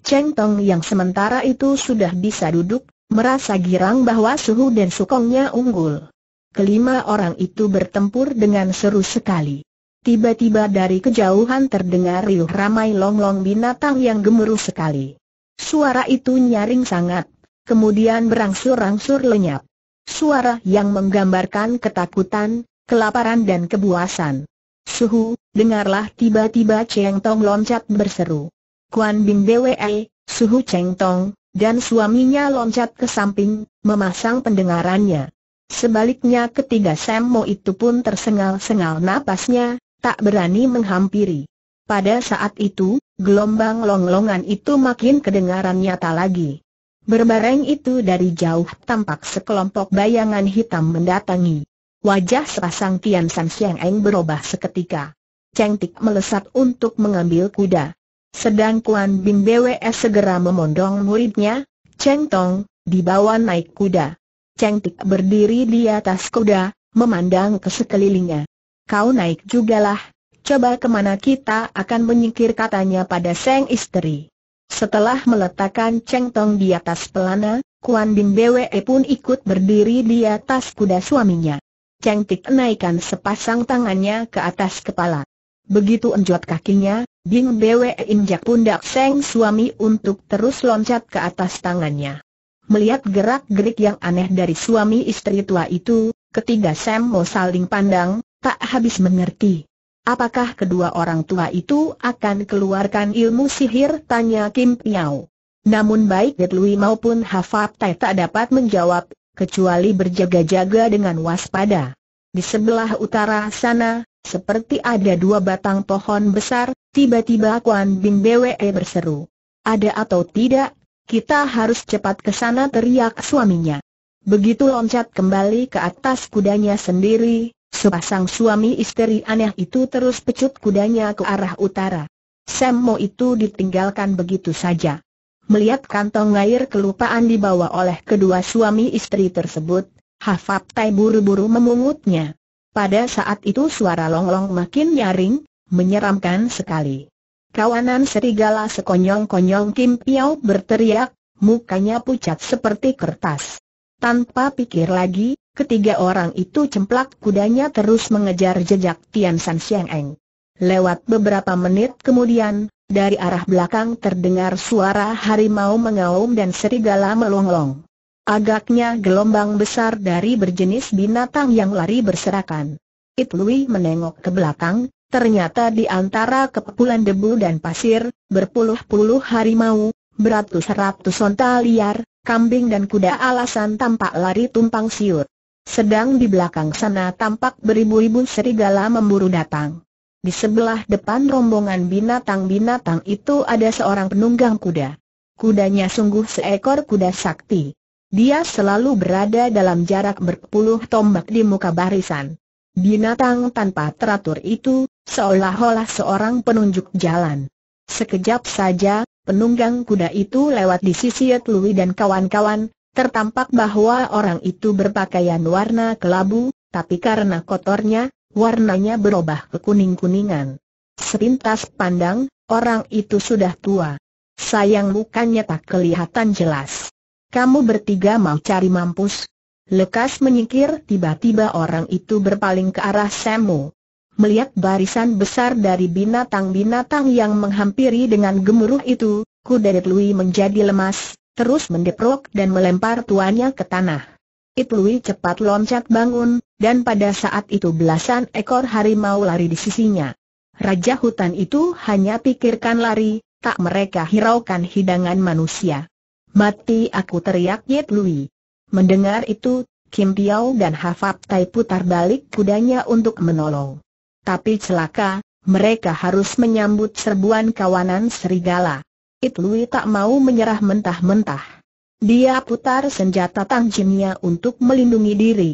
Cheng Tong yang sementara itu sudah bisa duduk, merasa girang bahwa suhu dan sukongnya unggul. Kelima orang itu bertempur dengan seru sekali. Tiba-tiba dari kejauhan terdengar riuh ramai longlong -long binatang yang gemuruh sekali. Suara itu nyaring sangat, kemudian berangsur-angsur lenyap. Suara yang menggambarkan ketakutan, kelaparan dan kebuasan. Suhu, dengarlah tiba-tiba Cheng Tong loncat berseru. Kuan Bing Dwe, eh, Suhu Cheng Tong, dan suaminya loncat ke samping, memasang pendengarannya. Sebaliknya ketiga Semmo itu pun tersengal-sengal napasnya, tak berani menghampiri. Pada saat itu, Gelombang longlongan itu makin kedengaran nyata lagi. Berbareng itu dari jauh tampak sekelompok bayangan hitam mendatangi. Wajah sepasang Tian San Siang Eng berubah seketika. Cheng Tik melesat untuk mengambil kuda. Sedang Kuan Bing BWS segera memondong muridnya, Cheng Tong, dibawa naik kuda. Cheng Tik berdiri di atas kuda, memandang ke sekelilingnya. Kau naik juga lah coba kemana kita akan menyingkir katanya pada Seng istri. Setelah meletakkan Cheng Tong di atas pelana, Kuan Bing Bwe pun ikut berdiri di atas kuda suaminya. Cheng Tik naikkan sepasang tangannya ke atas kepala. Begitu enjot kakinya, Bing Bwe injak pundak Seng suami untuk terus loncat ke atas tangannya. Melihat gerak-gerik yang aneh dari suami istri tua itu, ketiga Sam mau saling pandang, tak habis mengerti. Apakah kedua orang tua itu akan keluarkan ilmu sihir? Tanya Kim Piao. Namun baik Det Lui maupun Hafab Tai tak dapat menjawab, kecuali berjaga-jaga dengan waspada. Di sebelah utara sana, seperti ada dua batang pohon besar, tiba-tiba Kuan Bing Bwe berseru. Ada atau tidak, kita harus cepat ke sana teriak suaminya. Begitu loncat kembali ke atas kudanya sendiri, Sepasang suami istri aneh itu terus pecut kudanya ke arah utara. Semmo itu ditinggalkan begitu saja. Melihat kantong air kelupaan dibawa oleh kedua suami istri tersebut, Hafab Tai buru-buru memungutnya. Pada saat itu suara longlong makin nyaring, menyeramkan sekali. Kawanan serigala sekonyong-konyong Kim Piao berteriak, mukanya pucat seperti kertas. Tanpa pikir lagi, Ketiga orang itu cemplak kudanya terus mengejar jejak Tian San Xiang Eng. Lewat beberapa menit kemudian, dari arah belakang terdengar suara harimau mengaum dan serigala melonglong. Agaknya gelombang besar dari berjenis binatang yang lari berserakan. It Lui menengok ke belakang, ternyata di antara kepulan debu dan pasir, berpuluh-puluh harimau, beratus-ratus onta liar, kambing dan kuda alasan tampak lari tumpang siur. Sedang di belakang sana tampak beribu-ribu serigala memburu datang. Di sebelah depan rombongan binatang-binatang itu ada seorang penunggang kuda. Kudanya sungguh seekor kuda sakti. Dia selalu berada dalam jarak berpuluh tombak di muka barisan. Binatang tanpa teratur itu, seolah-olah seorang penunjuk jalan. Sekejap saja, penunggang kuda itu lewat di sisi Yatlui dan kawan-kawan, Tertampak bahwa orang itu berpakaian warna kelabu, tapi karena kotornya, warnanya berubah ke kuning-kuningan. Sepintas pandang, orang itu sudah tua. Sayang mukanya tak kelihatan jelas. Kamu bertiga mau cari mampus? Lekas menyingkir tiba-tiba orang itu berpaling ke arah Semu. Melihat barisan besar dari binatang-binatang yang menghampiri dengan gemuruh itu, kuderit Lui menjadi lemas, terus mendeprok dan melempar tuannya ke tanah. Itlui cepat loncat bangun, dan pada saat itu belasan ekor harimau lari di sisinya. Raja hutan itu hanya pikirkan lari, tak mereka hiraukan hidangan manusia. Mati aku teriak Yet Lui. Mendengar itu, Kim Piao dan Hafab Tai putar balik kudanya untuk menolong. Tapi celaka, mereka harus menyambut serbuan kawanan serigala. It Lui tak mau menyerah mentah-mentah. Dia putar senjata tangjinya untuk melindungi diri.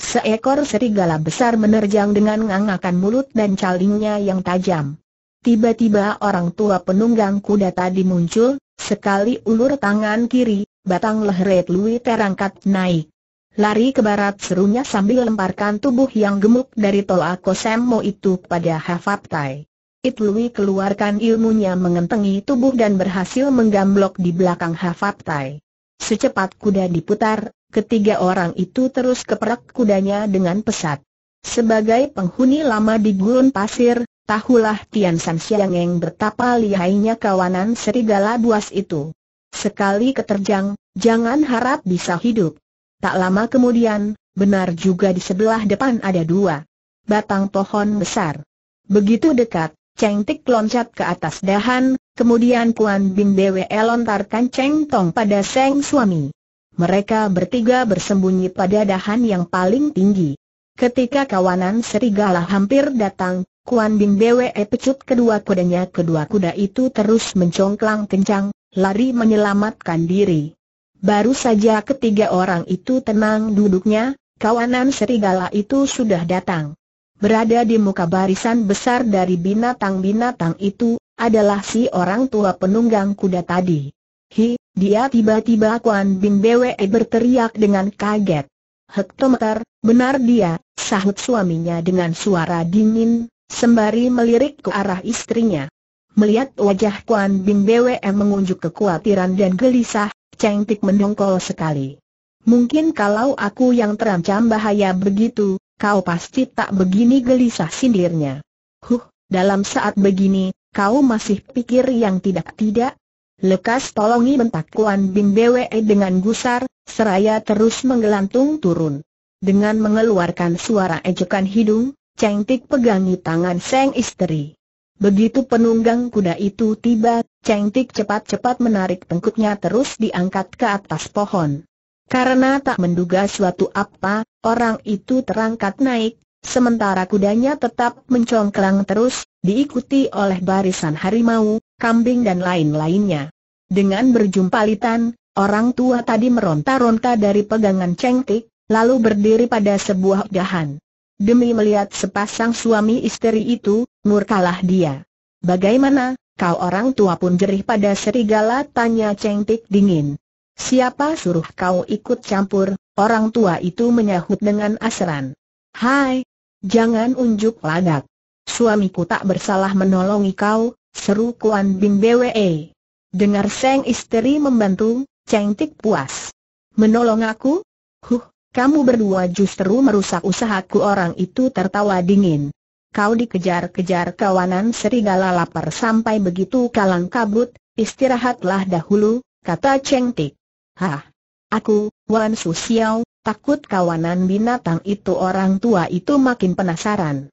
Seekor serigala besar menerjang dengan ngangakan mulut dan calingnya yang tajam. Tiba-tiba orang tua penunggang kuda tadi muncul, sekali ulur tangan kiri, batang leher Lui terangkat naik. Lari ke barat serunya sambil lemparkan tubuh yang gemuk dari toa kosemmo itu pada Hafaptai. Itlui keluarkan ilmunya mengentengi tubuh dan berhasil menggamblok di belakang Hafatai. Secepat kuda diputar, ketiga orang itu terus keperak kudanya dengan pesat. Sebagai penghuni lama di gurun pasir, tahulah Tian San Siang yang betapa lihainya kawanan serigala buas itu. Sekali keterjang, jangan harap bisa hidup. Tak lama kemudian, benar juga di sebelah depan ada dua batang pohon besar. Begitu dekat, Cheng Tik loncat ke atas dahan, kemudian Kuan Bin Dewe lontarkan Cheng Tong pada Seng suami. Mereka bertiga bersembunyi pada dahan yang paling tinggi. Ketika kawanan serigala hampir datang, Kuan Bin Dewe pecut kedua kudanya. Kedua kuda itu terus mencongklang kencang, lari menyelamatkan diri. Baru saja ketiga orang itu tenang duduknya, kawanan serigala itu sudah datang berada di muka barisan besar dari binatang-binatang itu, adalah si orang tua penunggang kuda tadi. Hi, dia tiba-tiba Kuan Bin Bwe berteriak dengan kaget. Hektometer, benar dia, sahut suaminya dengan suara dingin, sembari melirik ke arah istrinya. Melihat wajah Kuan Bin Bwe mengunjuk kekhawatiran dan gelisah, Ceng Tik mendongkol sekali. Mungkin kalau aku yang terancam bahaya begitu, kau pasti tak begini gelisah sindirnya. Huh, dalam saat begini, kau masih pikir yang tidak-tidak? Lekas tolongi bentak Kuan Bim Bwe dengan gusar, seraya terus menggelantung turun. Dengan mengeluarkan suara ejekan hidung, Cheng Tik pegangi tangan Seng istri. Begitu penunggang kuda itu tiba, Cheng Tik cepat-cepat menarik tengkuknya terus diangkat ke atas pohon. Karena tak menduga suatu apa, orang itu terangkat naik, sementara kudanya tetap mencongkelang terus, diikuti oleh barisan harimau, kambing dan lain-lainnya. Dengan berjumpalitan, orang tua tadi meronta-ronta dari pegangan cengkik, lalu berdiri pada sebuah dahan. Demi melihat sepasang suami istri itu, murkalah dia. Bagaimana, kau orang tua pun jerih pada serigala tanya cengkik dingin. Siapa suruh kau ikut campur? Orang tua itu menyahut dengan asran. Hai, jangan unjuk ladak. Suamiku tak bersalah menolongi kau, seru Kuan Bing Bwe. Dengar Seng istri membantu, Cheng Tik puas. Menolong aku? Huh, kamu berdua justru merusak usahaku orang itu tertawa dingin. Kau dikejar-kejar kawanan serigala lapar sampai begitu kalang kabut, istirahatlah dahulu, kata Cheng Tik. Hah? Aku, Wan Su Xiao, takut kawanan binatang itu orang tua itu makin penasaran.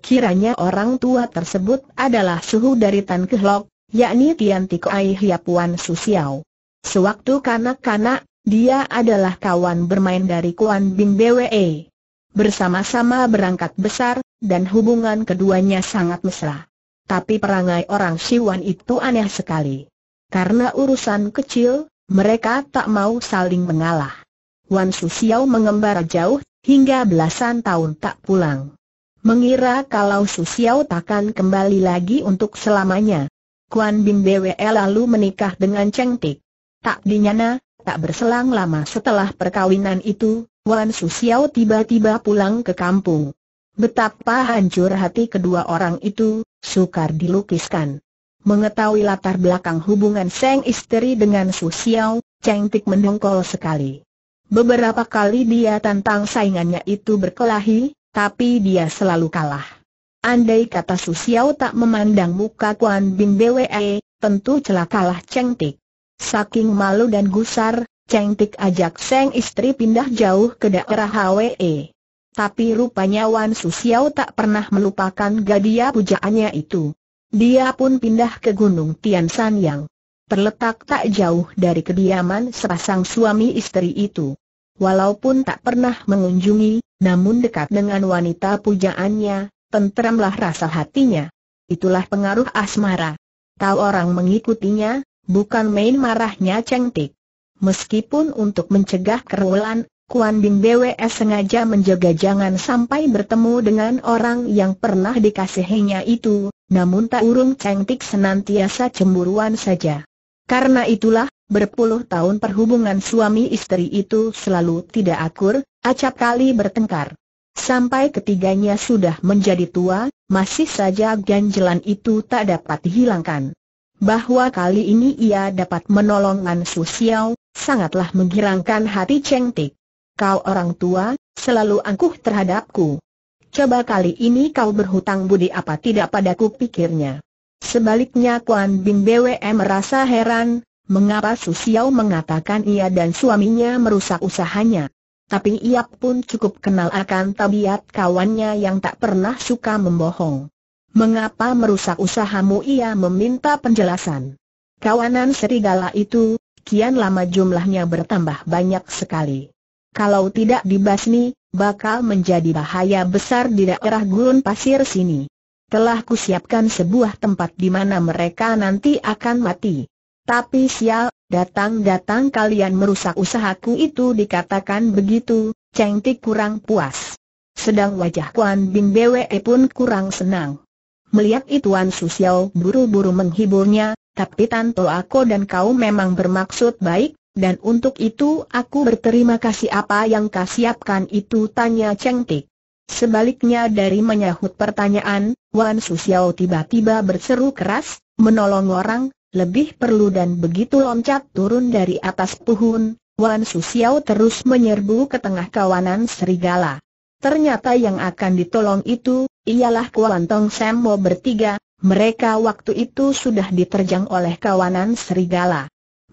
Kiranya orang tua tersebut adalah suhu dari Tan Kehlok, yakni Tian Tiko Ai Hiap Wan Su Xiao. Sewaktu kanak-kanak, dia adalah kawan bermain dari Kuan Bing BWE. Bersama-sama berangkat besar, dan hubungan keduanya sangat mesra. Tapi perangai orang Siwan itu aneh sekali. Karena urusan kecil, mereka tak mau saling mengalah. Wan Susiao mengembara jauh, hingga belasan tahun tak pulang. Mengira kalau Susiao takkan kembali lagi untuk selamanya. Kuan Bim Bwe lalu menikah dengan Cheng Tik. Tak dinyana, tak berselang lama setelah perkawinan itu, Wan Susiao tiba-tiba pulang ke kampung. Betapa hancur hati kedua orang itu, sukar dilukiskan. Mengetahui latar belakang hubungan Seng istri dengan Su Xiao, Cheng Tik mendongkol sekali. Beberapa kali dia tantang saingannya itu berkelahi, tapi dia selalu kalah. Andai kata Su Xiao tak memandang muka Kuan Bin Bwe, tentu celakalah Cheng Tik. Saking malu dan gusar, Cheng Tik ajak Seng istri pindah jauh ke daerah Hwe. Tapi rupanya Wan Su Xiao tak pernah melupakan gadia pujaannya itu. Dia pun pindah ke Gunung Tian San Yang. Terletak tak jauh dari kediaman sepasang suami istri itu. Walaupun tak pernah mengunjungi, namun dekat dengan wanita pujaannya, tenteramlah rasa hatinya. Itulah pengaruh asmara. Tahu orang mengikutinya, bukan main marahnya cengtik. Meskipun untuk mencegah kerulan, Kuan Bing BWS sengaja menjaga jangan sampai bertemu dengan orang yang pernah dikasihinya itu, namun tak urung Cheng senantiasa cemburuan saja. Karena itulah, berpuluh tahun perhubungan suami istri itu selalu tidak akur, acap kali bertengkar. Sampai ketiganya sudah menjadi tua, masih saja ganjelan itu tak dapat dihilangkan. Bahwa kali ini ia dapat menolongan sosial, sangatlah menggirangkan hati Cheng Tik. Kau orang tua, selalu angkuh terhadapku. Coba kali ini kau berhutang budi apa tidak padaku pikirnya. Sebaliknya Kuan Bing BWM merasa heran, mengapa Susiau mengatakan ia dan suaminya merusak usahanya. Tapi ia pun cukup kenal akan tabiat kawannya yang tak pernah suka membohong. Mengapa merusak usahamu ia meminta penjelasan. Kawanan serigala itu, kian lama jumlahnya bertambah banyak sekali. Kalau tidak dibasmi, bakal menjadi bahaya besar di daerah gurun pasir sini. Telah kusiapkan sebuah tempat di mana mereka nanti akan mati. Tapi sial, datang-datang kalian merusak usahaku itu dikatakan begitu, Cheng kurang puas. Sedang wajah Kuan Bin Bwe pun kurang senang. Melihat ituan Susiao buru-buru menghiburnya, tapi Tanto Ako dan kau memang bermaksud baik, dan untuk itu aku berterima kasih apa yang kau siapkan itu tanya Cheng Tik. Sebaliknya dari menyahut pertanyaan, Wan Susiao tiba-tiba berseru keras, menolong orang, lebih perlu dan begitu loncat turun dari atas puhun, Wan Susiao terus menyerbu ke tengah kawanan serigala. Ternyata yang akan ditolong itu, ialah Kuan Tong Sembo bertiga, mereka waktu itu sudah diterjang oleh kawanan serigala.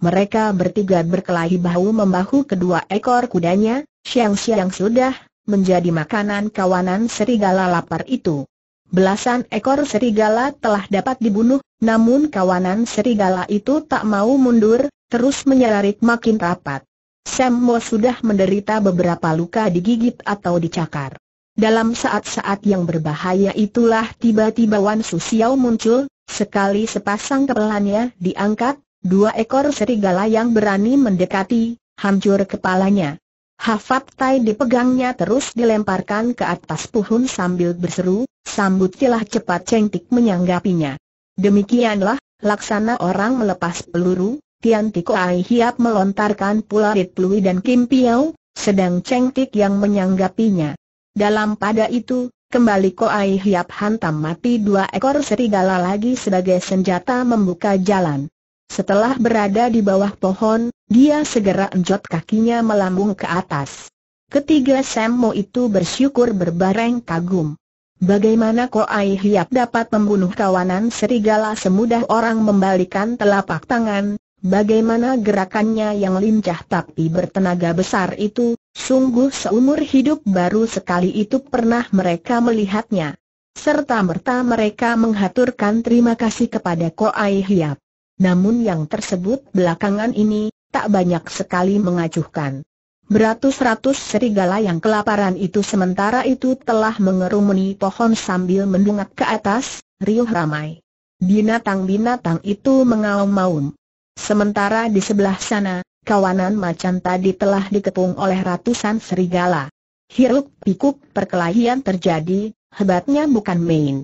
Mereka bertiga berkelahi bahu-membahu kedua ekor kudanya, siang-siang sudah, menjadi makanan kawanan serigala lapar itu. Belasan ekor serigala telah dapat dibunuh, namun kawanan serigala itu tak mau mundur, terus menyerarik makin rapat. Sembo sudah menderita beberapa luka digigit atau dicakar. Dalam saat-saat yang berbahaya itulah tiba-tiba Wan Susiao muncul, sekali sepasang kepalanya diangkat, Dua ekor serigala yang berani mendekati, hancur kepalanya. Hafat Tai dipegangnya terus dilemparkan ke atas pohon sambil berseru, sambutilah cepat cengtik menyanggapinya. Demikianlah, laksana orang melepas peluru, Tian Tiko Ai Hiap melontarkan pula Rit Plui dan Kim Piao, sedang cengtik yang menyanggapinya. Dalam pada itu, Kembali ko ai Hiap hantam mati dua ekor serigala lagi sebagai senjata membuka jalan. Setelah berada di bawah pohon, dia segera enjot kakinya melambung ke atas. Ketiga Semmo itu bersyukur berbareng kagum. Bagaimana Ko Ai Hiap dapat membunuh kawanan serigala semudah orang membalikan telapak tangan, Bagaimana gerakannya yang lincah tapi bertenaga besar itu, sungguh seumur hidup baru sekali itu pernah mereka melihatnya. Serta merta mereka menghaturkan terima kasih kepada Ko Ai Hiap namun yang tersebut belakangan ini, tak banyak sekali mengacuhkan. Beratus-ratus serigala yang kelaparan itu sementara itu telah mengerumuni pohon sambil mendungak ke atas, riuh ramai. Binatang-binatang itu mengaum-maum. Sementara di sebelah sana, kawanan macan tadi telah dikepung oleh ratusan serigala. Hiruk pikuk perkelahian terjadi, hebatnya bukan main.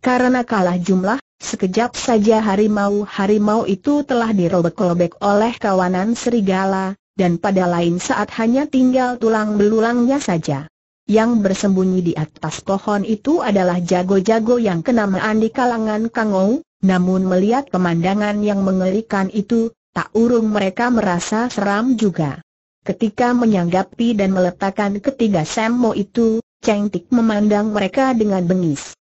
Karena kalah jumlah, Sekejap saja harimau-harimau itu telah dirobek-robek oleh kawanan serigala, dan pada lain saat hanya tinggal tulang belulangnya saja. Yang bersembunyi di atas pohon itu adalah jago-jago yang kenamaan di kalangan Kangou, namun melihat pemandangan yang mengerikan itu, tak urung mereka merasa seram juga. Ketika menyanggapi dan meletakkan ketiga semo itu, Tik memandang mereka dengan bengis.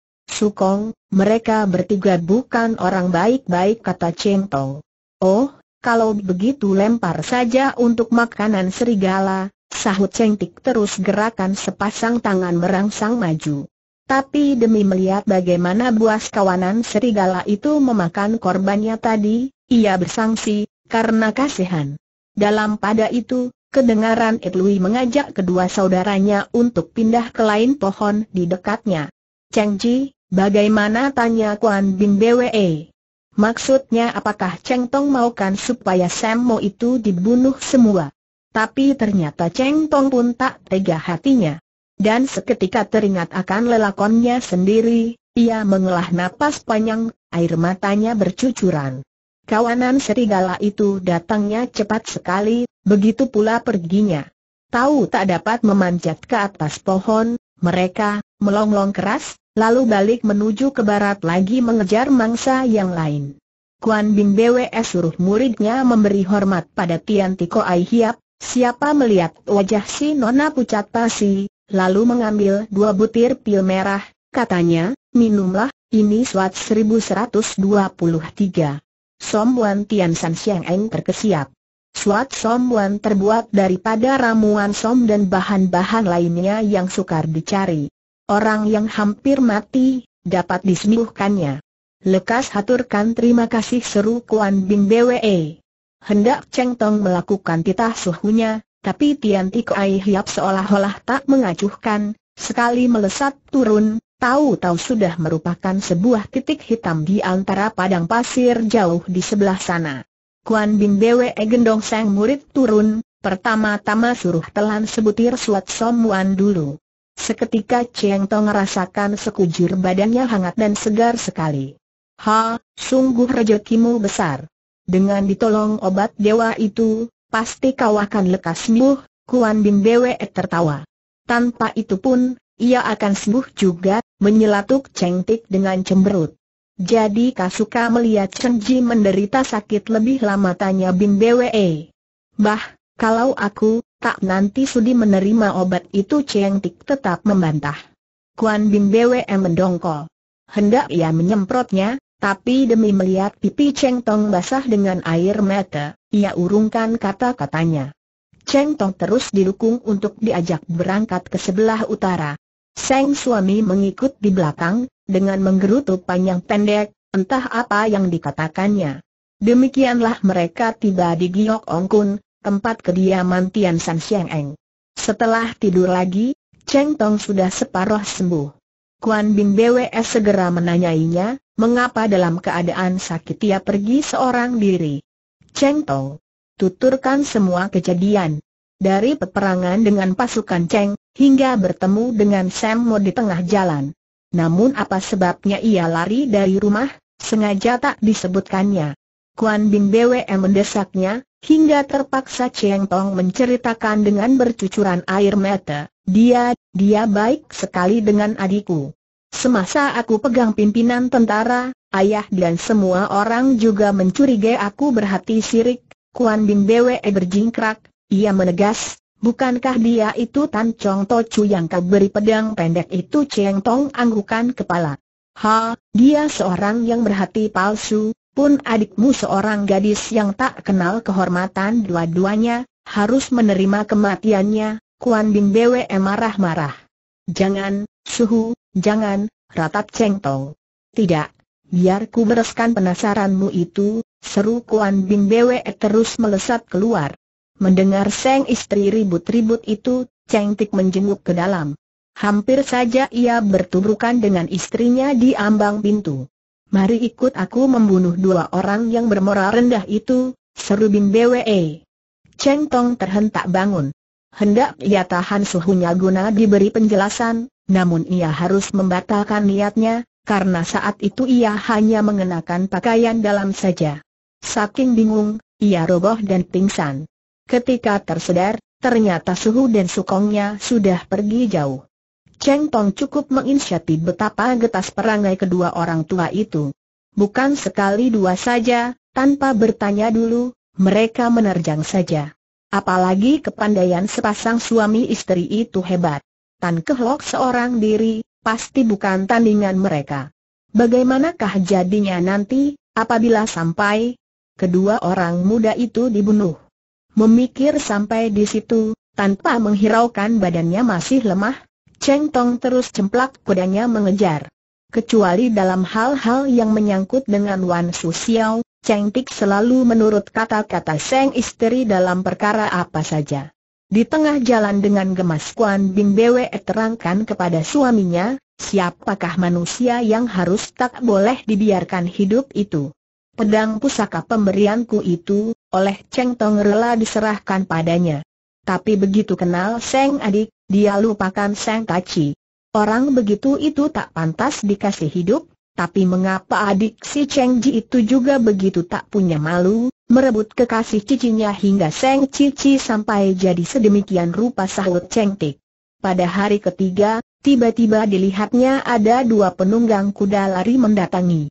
Sukong, mereka bertiga bukan orang baik-baik kata Cheng Tong. Oh, kalau begitu lempar saja untuk makanan serigala, sahut Cheng Tik terus gerakan sepasang tangan merangsang maju. Tapi demi melihat bagaimana buas kawanan serigala itu memakan korbannya tadi, ia bersangsi, karena kasihan. Dalam pada itu, kedengaran Edlui mengajak kedua saudaranya untuk pindah ke lain pohon di dekatnya. Cheng Ji, Bagaimana tanya Kuan Bin BWE? Maksudnya apakah Cheng Tong maukan supaya Sam Mo itu dibunuh semua? Tapi ternyata Cheng Tong pun tak tega hatinya. Dan seketika teringat akan lelakonnya sendiri, ia mengelah napas panjang, air matanya bercucuran. Kawanan serigala itu datangnya cepat sekali, begitu pula perginya. Tahu tak dapat memanjat ke atas pohon, mereka, melonglong keras, lalu balik menuju ke barat lagi mengejar mangsa yang lain. Kuan Bing BWS suruh muridnya memberi hormat pada Tian Tiko Ai Hiap, siapa melihat wajah si Nona pucat pasi, lalu mengambil dua butir pil merah, katanya, minumlah, ini suat 1123. Sombuan Tian San Siang Eng terkesiap. Suat somwan terbuat daripada ramuan som dan bahan-bahan lainnya yang sukar dicari. Orang yang hampir mati, dapat disembuhkannya. Lekas haturkan terima kasih seru Kuan Bing Bwe. Hendak Cheng Tong melakukan titah suhunya, tapi Tian Tiko Ai Hiap seolah-olah tak mengacuhkan, sekali melesat turun, tahu-tahu sudah merupakan sebuah titik hitam di antara padang pasir jauh di sebelah sana. Kuan Bin Bwe gendong sang murid turun, pertama-tama suruh telan sebutir suat somuan dulu. Seketika Cheng Tong merasakan sekujur badannya hangat dan segar sekali. Ha, sungguh rejekimu besar. Dengan ditolong obat dewa itu, pasti kau akan lekas sembuh, Kuan Bin Bwe tertawa. Tanpa itu pun, ia akan sembuh juga, menyelatuk Cheng Tik dengan cemberut. Jadi Kasuka melihat Chen Ji menderita sakit lebih lama tanya Bin Bwe. Bah, kalau aku, tak nanti sudi menerima obat itu Cheng Tik tetap membantah. Kuan Bing Bwe mendongkol. Hendak ia menyemprotnya, tapi demi melihat pipi Cheng Tong basah dengan air mata, ia urungkan kata-katanya. Cheng Tong terus didukung untuk diajak berangkat ke sebelah utara. Sang suami mengikut di belakang, dengan menggerutu panjang pendek, entah apa yang dikatakannya. Demikianlah mereka tiba di Giok Ong Kun, tempat kediaman Tian San Xiang Eng. Setelah tidur lagi, Cheng Tong sudah separuh sembuh. Kuan Bing BWS segera menanyainya, mengapa dalam keadaan sakit ia pergi seorang diri. Cheng Tong, tuturkan semua kejadian. Dari peperangan dengan pasukan Cheng, hingga bertemu dengan Sam Mo di tengah jalan. Namun apa sebabnya ia lari dari rumah, sengaja tak disebutkannya. Kuan Bing Bwe mendesaknya, hingga terpaksa Cheng Tong menceritakan dengan bercucuran air mata, dia, dia baik sekali dengan adikku. Semasa aku pegang pimpinan tentara, ayah dan semua orang juga mencurigai aku berhati sirik, Kuan Bing BWE berjingkrak, ia menegas, Bukankah dia itu Tan Chong Chu yang kau beri pedang pendek itu Cheng Tong anggukan kepala. Ha, dia seorang yang berhati palsu, pun adikmu seorang gadis yang tak kenal kehormatan dua-duanya, harus menerima kematiannya, Kuan Bing Bwe marah-marah. Jangan, Suhu, jangan, ratap Cheng Tong. Tidak, biar ku bereskan penasaranmu itu, seru Kuan Bing Bwe terus melesat keluar. Mendengar Seng istri ribut-ribut itu, Cheng Tik menjenguk ke dalam. Hampir saja ia bertubrukan dengan istrinya di ambang pintu. Mari ikut aku membunuh dua orang yang bermoral rendah itu, seru Bin BWE. Cheng Tong terhentak bangun. Hendak ia tahan suhunya guna diberi penjelasan, namun ia harus membatalkan niatnya, karena saat itu ia hanya mengenakan pakaian dalam saja. Saking bingung, ia roboh dan pingsan. Ketika tersedar, ternyata Suhu dan Sukongnya sudah pergi jauh. Cheng Tong cukup menginsyati betapa getas perangai kedua orang tua itu. Bukan sekali dua saja, tanpa bertanya dulu, mereka menerjang saja. Apalagi kepandaian sepasang suami istri itu hebat. Tan Kehlok seorang diri, pasti bukan tandingan mereka. Bagaimanakah jadinya nanti, apabila sampai kedua orang muda itu dibunuh? Memikir sampai di situ, tanpa menghiraukan badannya masih lemah, Cheng Tong terus cemplak kudanya mengejar. Kecuali dalam hal-hal yang menyangkut dengan Wan Su Xiao, Cheng Tik selalu menurut kata-kata Seng istri dalam perkara apa saja. Di tengah jalan dengan gemas Kuan Bing Bwe terangkan kepada suaminya, siapakah manusia yang harus tak boleh dibiarkan hidup itu. Pedang pusaka pemberianku itu, oleh Cheng Tong rela diserahkan padanya. Tapi begitu kenal Seng adik, dia lupakan Seng Taci. Orang begitu itu tak pantas dikasih hidup, tapi mengapa adik si Cheng Ji itu juga begitu tak punya malu, merebut kekasih cicinya hingga Seng Cici sampai jadi sedemikian rupa sahut Cheng Tik. Pada hari ketiga, tiba-tiba dilihatnya ada dua penunggang kuda lari mendatangi.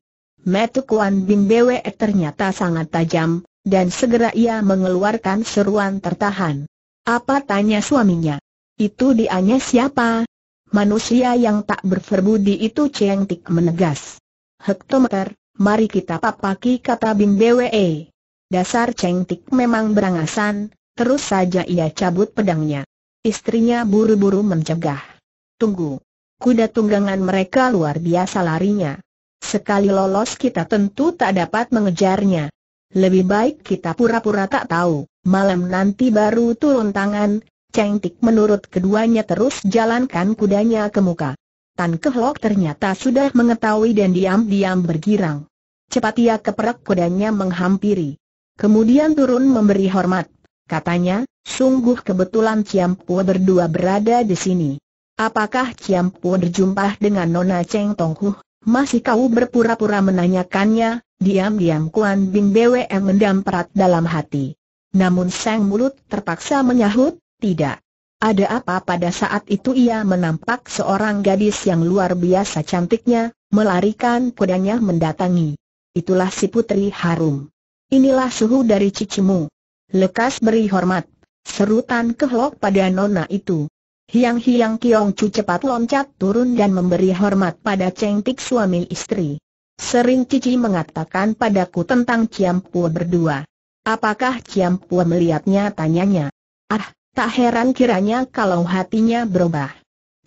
Metu Kuan Bin Bwe ternyata sangat tajam, dan segera ia mengeluarkan seruan tertahan. Apa tanya suaminya? Itu dianya siapa? Manusia yang tak berferbudi itu Cheng Tik menegas. Hektometer, mari kita papaki kata Bim Bwe. Dasar Cheng Tik memang berangasan, terus saja ia cabut pedangnya. Istrinya buru-buru mencegah. Tunggu. Kuda tunggangan mereka luar biasa larinya. Sekali lolos kita tentu tak dapat mengejarnya. Lebih baik kita pura-pura tak tahu, malam nanti baru turun tangan, Cheng Tik menurut keduanya terus jalankan kudanya ke muka. Tan Kehlok ternyata sudah mengetahui dan diam-diam bergirang. Cepat ia keperak kudanya menghampiri. Kemudian turun memberi hormat. Katanya, sungguh kebetulan Ciam Pua berdua berada di sini. Apakah Ciam Pua berjumpa dengan Nona Cheng Hu? Masih kau berpura-pura menanyakannya, Diam-diam Kuan Bing BWM mendam perat dalam hati. Namun sang mulut terpaksa menyahut, tidak. Ada apa pada saat itu ia menampak seorang gadis yang luar biasa cantiknya, melarikan kudanya mendatangi. Itulah si putri harum. Inilah suhu dari cicimu. Lekas beri hormat, serutan kehlok pada nona itu. Hiang-hiang Kiong Chu cepat loncat turun dan memberi hormat pada cengtik suami istri. Sering Cici mengatakan padaku tentang Ciampu berdua. Apakah Ciampu melihatnya tanyanya? Ah, tak heran kiranya kalau hatinya berubah.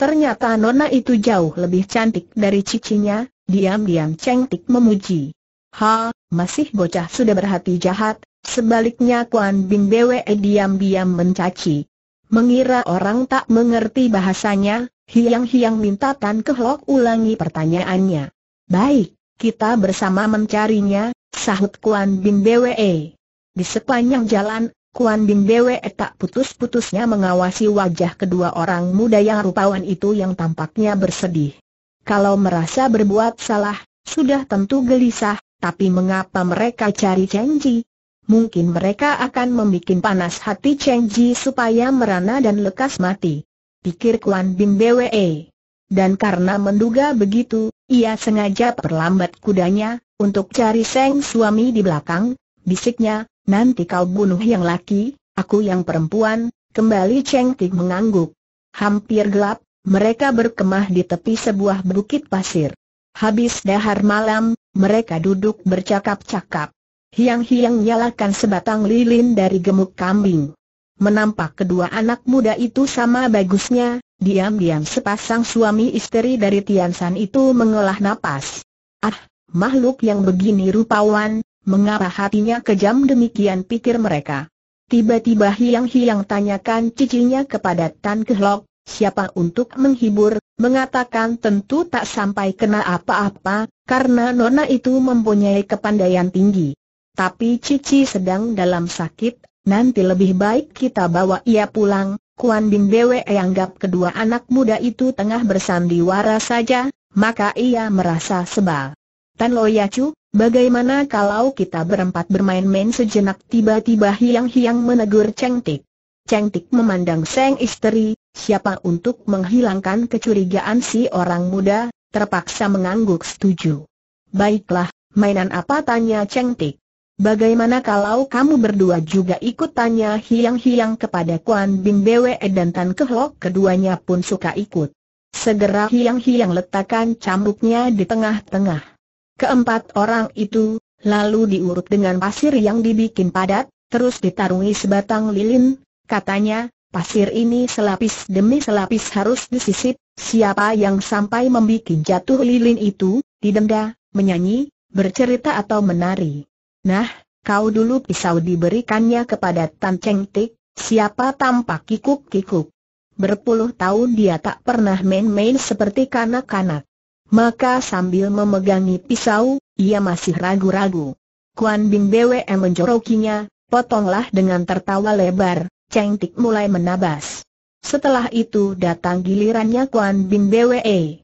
Ternyata Nona itu jauh lebih cantik dari cicinya, diam-diam Cengtik memuji. Ha, masih bocah sudah berhati jahat, sebaliknya Kuan Bing Bwe diam-diam mencaci. Mengira orang tak mengerti bahasanya, hiang-hiang minta Tan Kehlok ulangi pertanyaannya. Baik, kita bersama mencarinya, sahut Kuan Bin Bwe. Di sepanjang jalan, Kuan Bin Bwe tak putus-putusnya mengawasi wajah kedua orang muda yang rupawan itu yang tampaknya bersedih. Kalau merasa berbuat salah, sudah tentu gelisah, tapi mengapa mereka cari Cheng Ji? Mungkin mereka akan membuat panas hati Cheng Ji supaya merana dan lekas mati. Pikir Kuan Bin Bwe dan karena menduga begitu, ia sengaja perlambat kudanya, untuk cari seng suami di belakang, bisiknya, nanti kau bunuh yang laki, aku yang perempuan, kembali Cheng Tik mengangguk. Hampir gelap, mereka berkemah di tepi sebuah bukit pasir. Habis dahar malam, mereka duduk bercakap-cakap. Hiang-hiang nyalakan sebatang lilin dari gemuk kambing. Menampak kedua anak muda itu sama bagusnya, Diam-diam sepasang suami istri dari Tiansan itu mengolah napas. Ah, makhluk yang begini rupawan, mengapa hatinya kejam demikian pikir mereka. Tiba-tiba Hiang-Hiang tanyakan cicinya kepada Tan Kehlok, siapa untuk menghibur, mengatakan tentu tak sampai kena apa-apa, karena Nona itu mempunyai kepandaian tinggi. Tapi Cici sedang dalam sakit, nanti lebih baik kita bawa ia pulang, Kuan Bin Bwe anggap kedua anak muda itu tengah bersandiwara saja, maka ia merasa sebal. Tan Lo Yacu, bagaimana kalau kita berempat bermain-main sejenak tiba-tiba hiang-hiang menegur Cheng Tik. Cheng Tik memandang Seng istri, siapa untuk menghilangkan kecurigaan si orang muda, terpaksa mengangguk setuju. Baiklah, mainan apa tanya Cheng Tik. Bagaimana kalau kamu berdua juga ikut tanya hiang-hiang kepada Kuan Bing Bwe dan Tan Kehlok keduanya pun suka ikut. Segera hiang-hiang letakkan cambuknya di tengah-tengah. Keempat orang itu, lalu diurut dengan pasir yang dibikin padat, terus ditarungi sebatang lilin, katanya, pasir ini selapis demi selapis harus disisip, siapa yang sampai membuat jatuh lilin itu, didenda, menyanyi, bercerita atau menari. Nah, kau dulu pisau diberikannya kepada Tan Cheng Tik, siapa tampak kikuk-kikuk. Berpuluh tahun dia tak pernah main-main seperti kanak-kanak. Maka sambil memegangi pisau, ia masih ragu-ragu. Kuan Bing BWE menjorokinya, potonglah dengan tertawa lebar, Cheng Tik mulai menabas. Setelah itu datang gilirannya Kuan Bing BWE.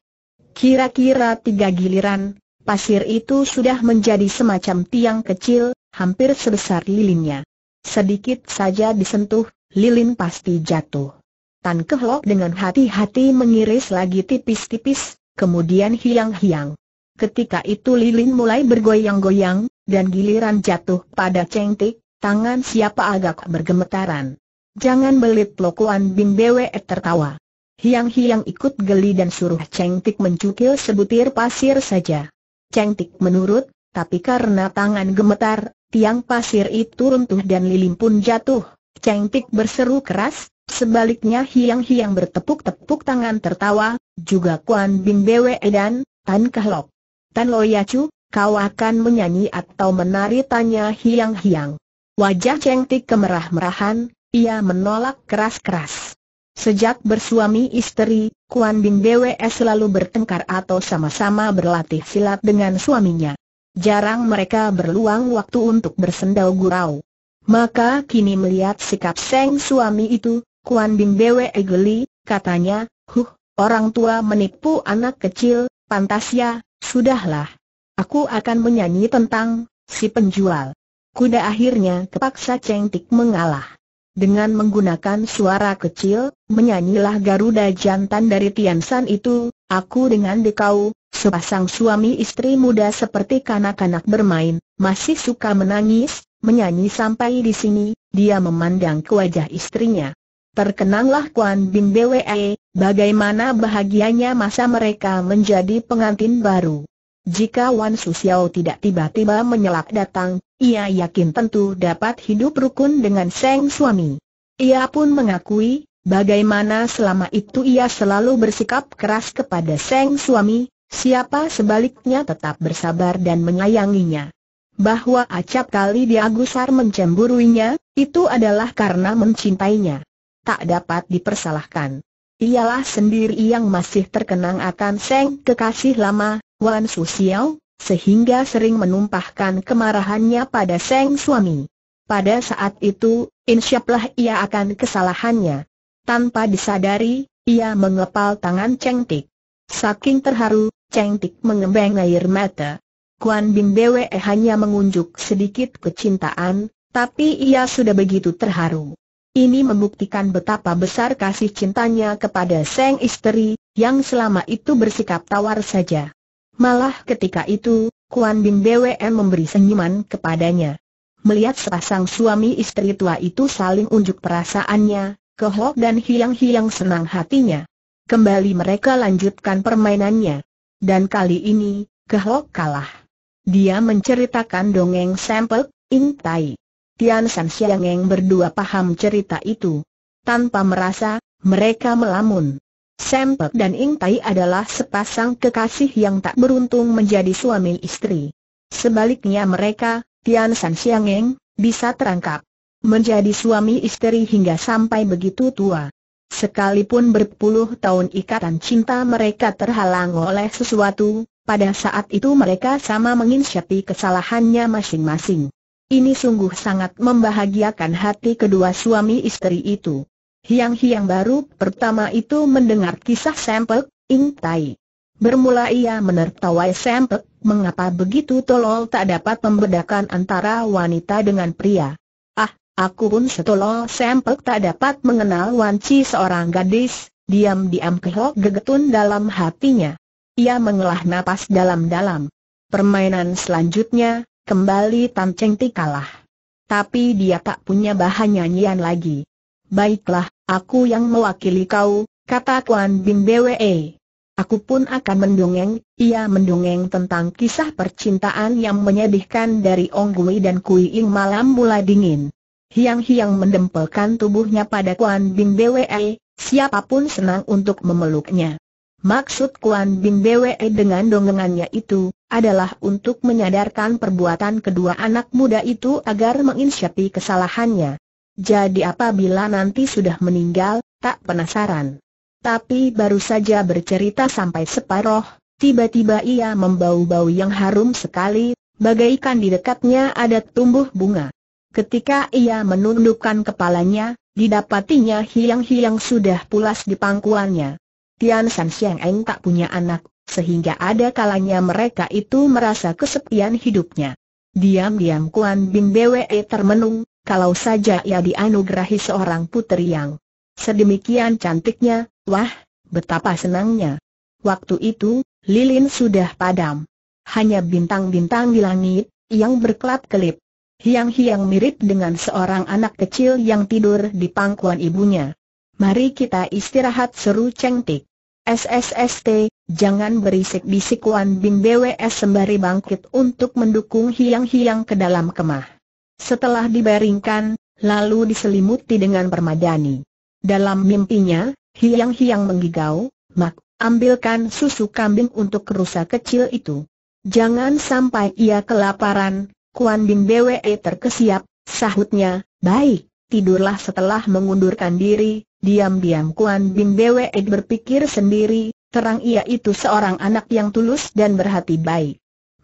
Kira-kira tiga giliran, pasir itu sudah menjadi semacam tiang kecil, hampir sebesar lilinnya. Sedikit saja disentuh, lilin pasti jatuh. Tan Kehlok dengan hati-hati mengiris lagi tipis-tipis, kemudian hiang-hiang. Ketika itu lilin mulai bergoyang-goyang, dan giliran jatuh pada cengtik, tangan siapa agak bergemetaran. Jangan belit lokuan Bim Bwe eh, tertawa. Hiang-hiang ikut geli dan suruh cengtik mencukil sebutir pasir saja cantik menurut, tapi karena tangan gemetar, tiang pasir itu runtuh dan lilin pun jatuh. Cantik berseru keras, sebaliknya hiang-hiang bertepuk-tepuk tangan tertawa, juga Kuan Bing Bwe dan Tan Lok, Tan Loyacu, kau akan menyanyi atau menari tanya hiang-hiang. Wajah Cengtik kemerah-merahan, ia menolak keras-keras. Sejak bersuami istri, Kuan Bin Dewe selalu bertengkar atau sama-sama berlatih silat dengan suaminya. Jarang mereka berluang waktu untuk bersendau gurau. Maka kini melihat sikap Seng suami itu, Kuan Bin Dewe geli, katanya, huh, orang tua menipu anak kecil, pantas ya, sudahlah. Aku akan menyanyi tentang si penjual. Kuda akhirnya kepaksa cengtik mengalah dengan menggunakan suara kecil, menyanyilah Garuda jantan dari Tiansan itu, aku dengan dekau, sepasang suami istri muda seperti kanak-kanak bermain, masih suka menangis, menyanyi sampai di sini, dia memandang ke wajah istrinya. Terkenanglah Kuan Bin BWE, bagaimana bahagianya masa mereka menjadi pengantin baru. Jika Wan Susiao tidak tiba-tiba menyelak datang, ia yakin tentu dapat hidup rukun dengan sang suami. Ia pun mengakui, bagaimana selama itu ia selalu bersikap keras kepada sang suami, siapa sebaliknya tetap bersabar dan menyayanginya. Bahwa acap kali dia gusar mencemburuinya, itu adalah karena mencintainya. Tak dapat dipersalahkan. Ialah sendiri yang masih terkenang akan sang kekasih lama, Wan Su Xiao, sehingga sering menumpahkan kemarahannya pada sang suami. Pada saat itu, insyaplah ia akan kesalahannya. Tanpa disadari, ia mengepal tangan Cheng Tik. Saking terharu, Cheng Tik mengembang air mata. Kuan Bin Bwe hanya mengunjuk sedikit kecintaan, tapi ia sudah begitu terharu. Ini membuktikan betapa besar kasih cintanya kepada sang istri, yang selama itu bersikap tawar saja. Malah ketika itu, Kuan Bin BWM memberi senyuman kepadanya. Melihat sepasang suami istri tua itu saling unjuk perasaannya, kehok dan Hiang-Hiang senang hatinya. Kembali mereka lanjutkan permainannya. Dan kali ini, kehok kalah. Dia menceritakan dongeng sampel, Ing Tai. Tian San Xiang berdua paham cerita itu. Tanpa merasa, mereka melamun. Sempek dan Ing Tai adalah sepasang kekasih yang tak beruntung menjadi suami istri. Sebaliknya mereka, Tian San Xiangeng, bisa terangkap menjadi suami istri hingga sampai begitu tua. Sekalipun berpuluh tahun ikatan cinta mereka terhalang oleh sesuatu, pada saat itu mereka sama menginsyapi kesalahannya masing-masing. Ini sungguh sangat membahagiakan hati kedua suami istri itu. Hiang-hiang baru pertama itu mendengar kisah Sempek, Ing Tai. Bermula ia menertawai Sempek, mengapa begitu tolol tak dapat membedakan antara wanita dengan pria. Ah, aku pun setolol Sempek tak dapat mengenal Wanci seorang gadis, diam-diam kehok gegetun dalam hatinya. Ia mengelah napas dalam-dalam. Permainan selanjutnya, kembali Tan Cheng Ti kalah. Tapi dia tak punya bahan nyanyian lagi. Baiklah, Aku yang mewakili kau, kata Kuan Bing Bwe. Aku pun akan mendongeng, ia mendongeng tentang kisah percintaan yang menyedihkan dari Ong Gui dan Kui Ing malam mula dingin. Hiang-hiang mendempelkan tubuhnya pada Kuan Bing Bwe, siapapun senang untuk memeluknya. Maksud Kuan Bing Bwe dengan dongengannya itu, adalah untuk menyadarkan perbuatan kedua anak muda itu agar menginsyapi kesalahannya. Jadi apabila nanti sudah meninggal, tak penasaran. Tapi baru saja bercerita sampai separoh, tiba-tiba ia membau-bau yang harum sekali, bagaikan di dekatnya ada tumbuh bunga. Ketika ia menundukkan kepalanya, didapatinya hiang-hiang sudah pulas di pangkuannya. Tian San Xiang Eng tak punya anak, sehingga ada kalanya mereka itu merasa kesepian hidupnya. Diam-diam Kuan Bing Bwe termenung, kalau saja ia dianugerahi seorang putri yang sedemikian cantiknya, wah, betapa senangnya. Waktu itu, lilin sudah padam. Hanya bintang-bintang di langit, yang berkelap-kelip. Hiang-hiang mirip dengan seorang anak kecil yang tidur di pangkuan ibunya. Mari kita istirahat seru cengtik. SSST, jangan berisik bisik Wan Bing BWS sembari bangkit untuk mendukung hiang-hiang ke dalam kemah. Setelah dibaringkan, lalu diselimuti dengan permadani. Dalam mimpinya, hiang-hiang menggigau, Mak, ambilkan susu kambing untuk rusa kecil itu. Jangan sampai ia kelaparan, Kuan Bing Bwe terkesiap, sahutnya, baik, tidurlah setelah mengundurkan diri, diam-diam Kuan Bing Bwe berpikir sendiri, terang ia itu seorang anak yang tulus dan berhati baik.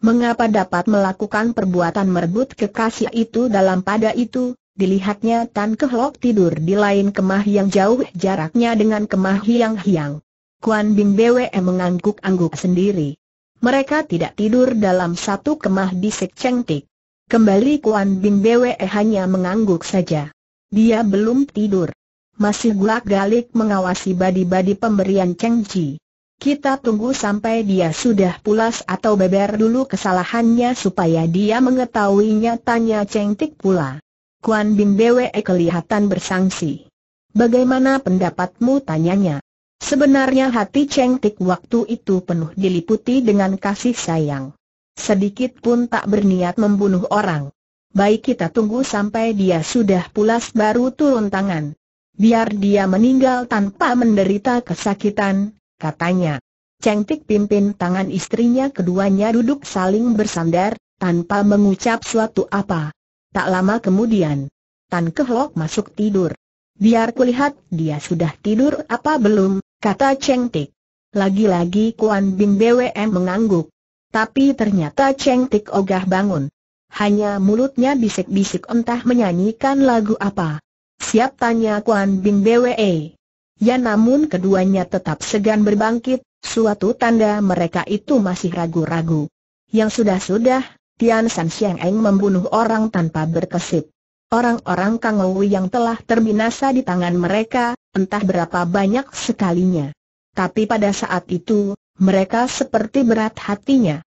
Mengapa dapat melakukan perbuatan merebut kekasih itu dalam pada itu? Dilihatnya Tan Kehlok tidur di lain kemah yang jauh jaraknya dengan kemah hiang-hiang. Kuan Bing Bwe mengangguk-angguk sendiri. Mereka tidak tidur dalam satu kemah di Sekcengtik. Kembali Kuan Bing Bwe hanya mengangguk saja. Dia belum tidur. Masih gulak-galik mengawasi badi-badi pemberian Cheng Ji. Kita tunggu sampai dia sudah pulas atau beber dulu kesalahannya supaya dia mengetahuinya tanya Cheng Tik pula. Kuan Bin Bwe kelihatan bersangsi. Bagaimana pendapatmu tanyanya? Sebenarnya hati Cheng Tik waktu itu penuh diliputi dengan kasih sayang. Sedikit pun tak berniat membunuh orang. Baik kita tunggu sampai dia sudah pulas baru turun tangan. Biar dia meninggal tanpa menderita kesakitan, katanya. Cheng Tik pimpin tangan istrinya keduanya duduk saling bersandar, tanpa mengucap suatu apa. Tak lama kemudian, Tan Kehlok masuk tidur. Biar kulihat dia sudah tidur apa belum, kata Cheng Tik. Lagi-lagi Kuan Bing BWM mengangguk. Tapi ternyata Cheng Tik ogah bangun. Hanya mulutnya bisik-bisik entah menyanyikan lagu apa. Siap tanya Kuan Bing BWE. Ya namun keduanya tetap segan berbangkit, suatu tanda mereka itu masih ragu-ragu. Yang sudah-sudah, Tian San Xiang Eng membunuh orang tanpa berkesip. Orang-orang Kang Ou yang telah terbinasa di tangan mereka, entah berapa banyak sekalinya. Tapi pada saat itu, mereka seperti berat hatinya.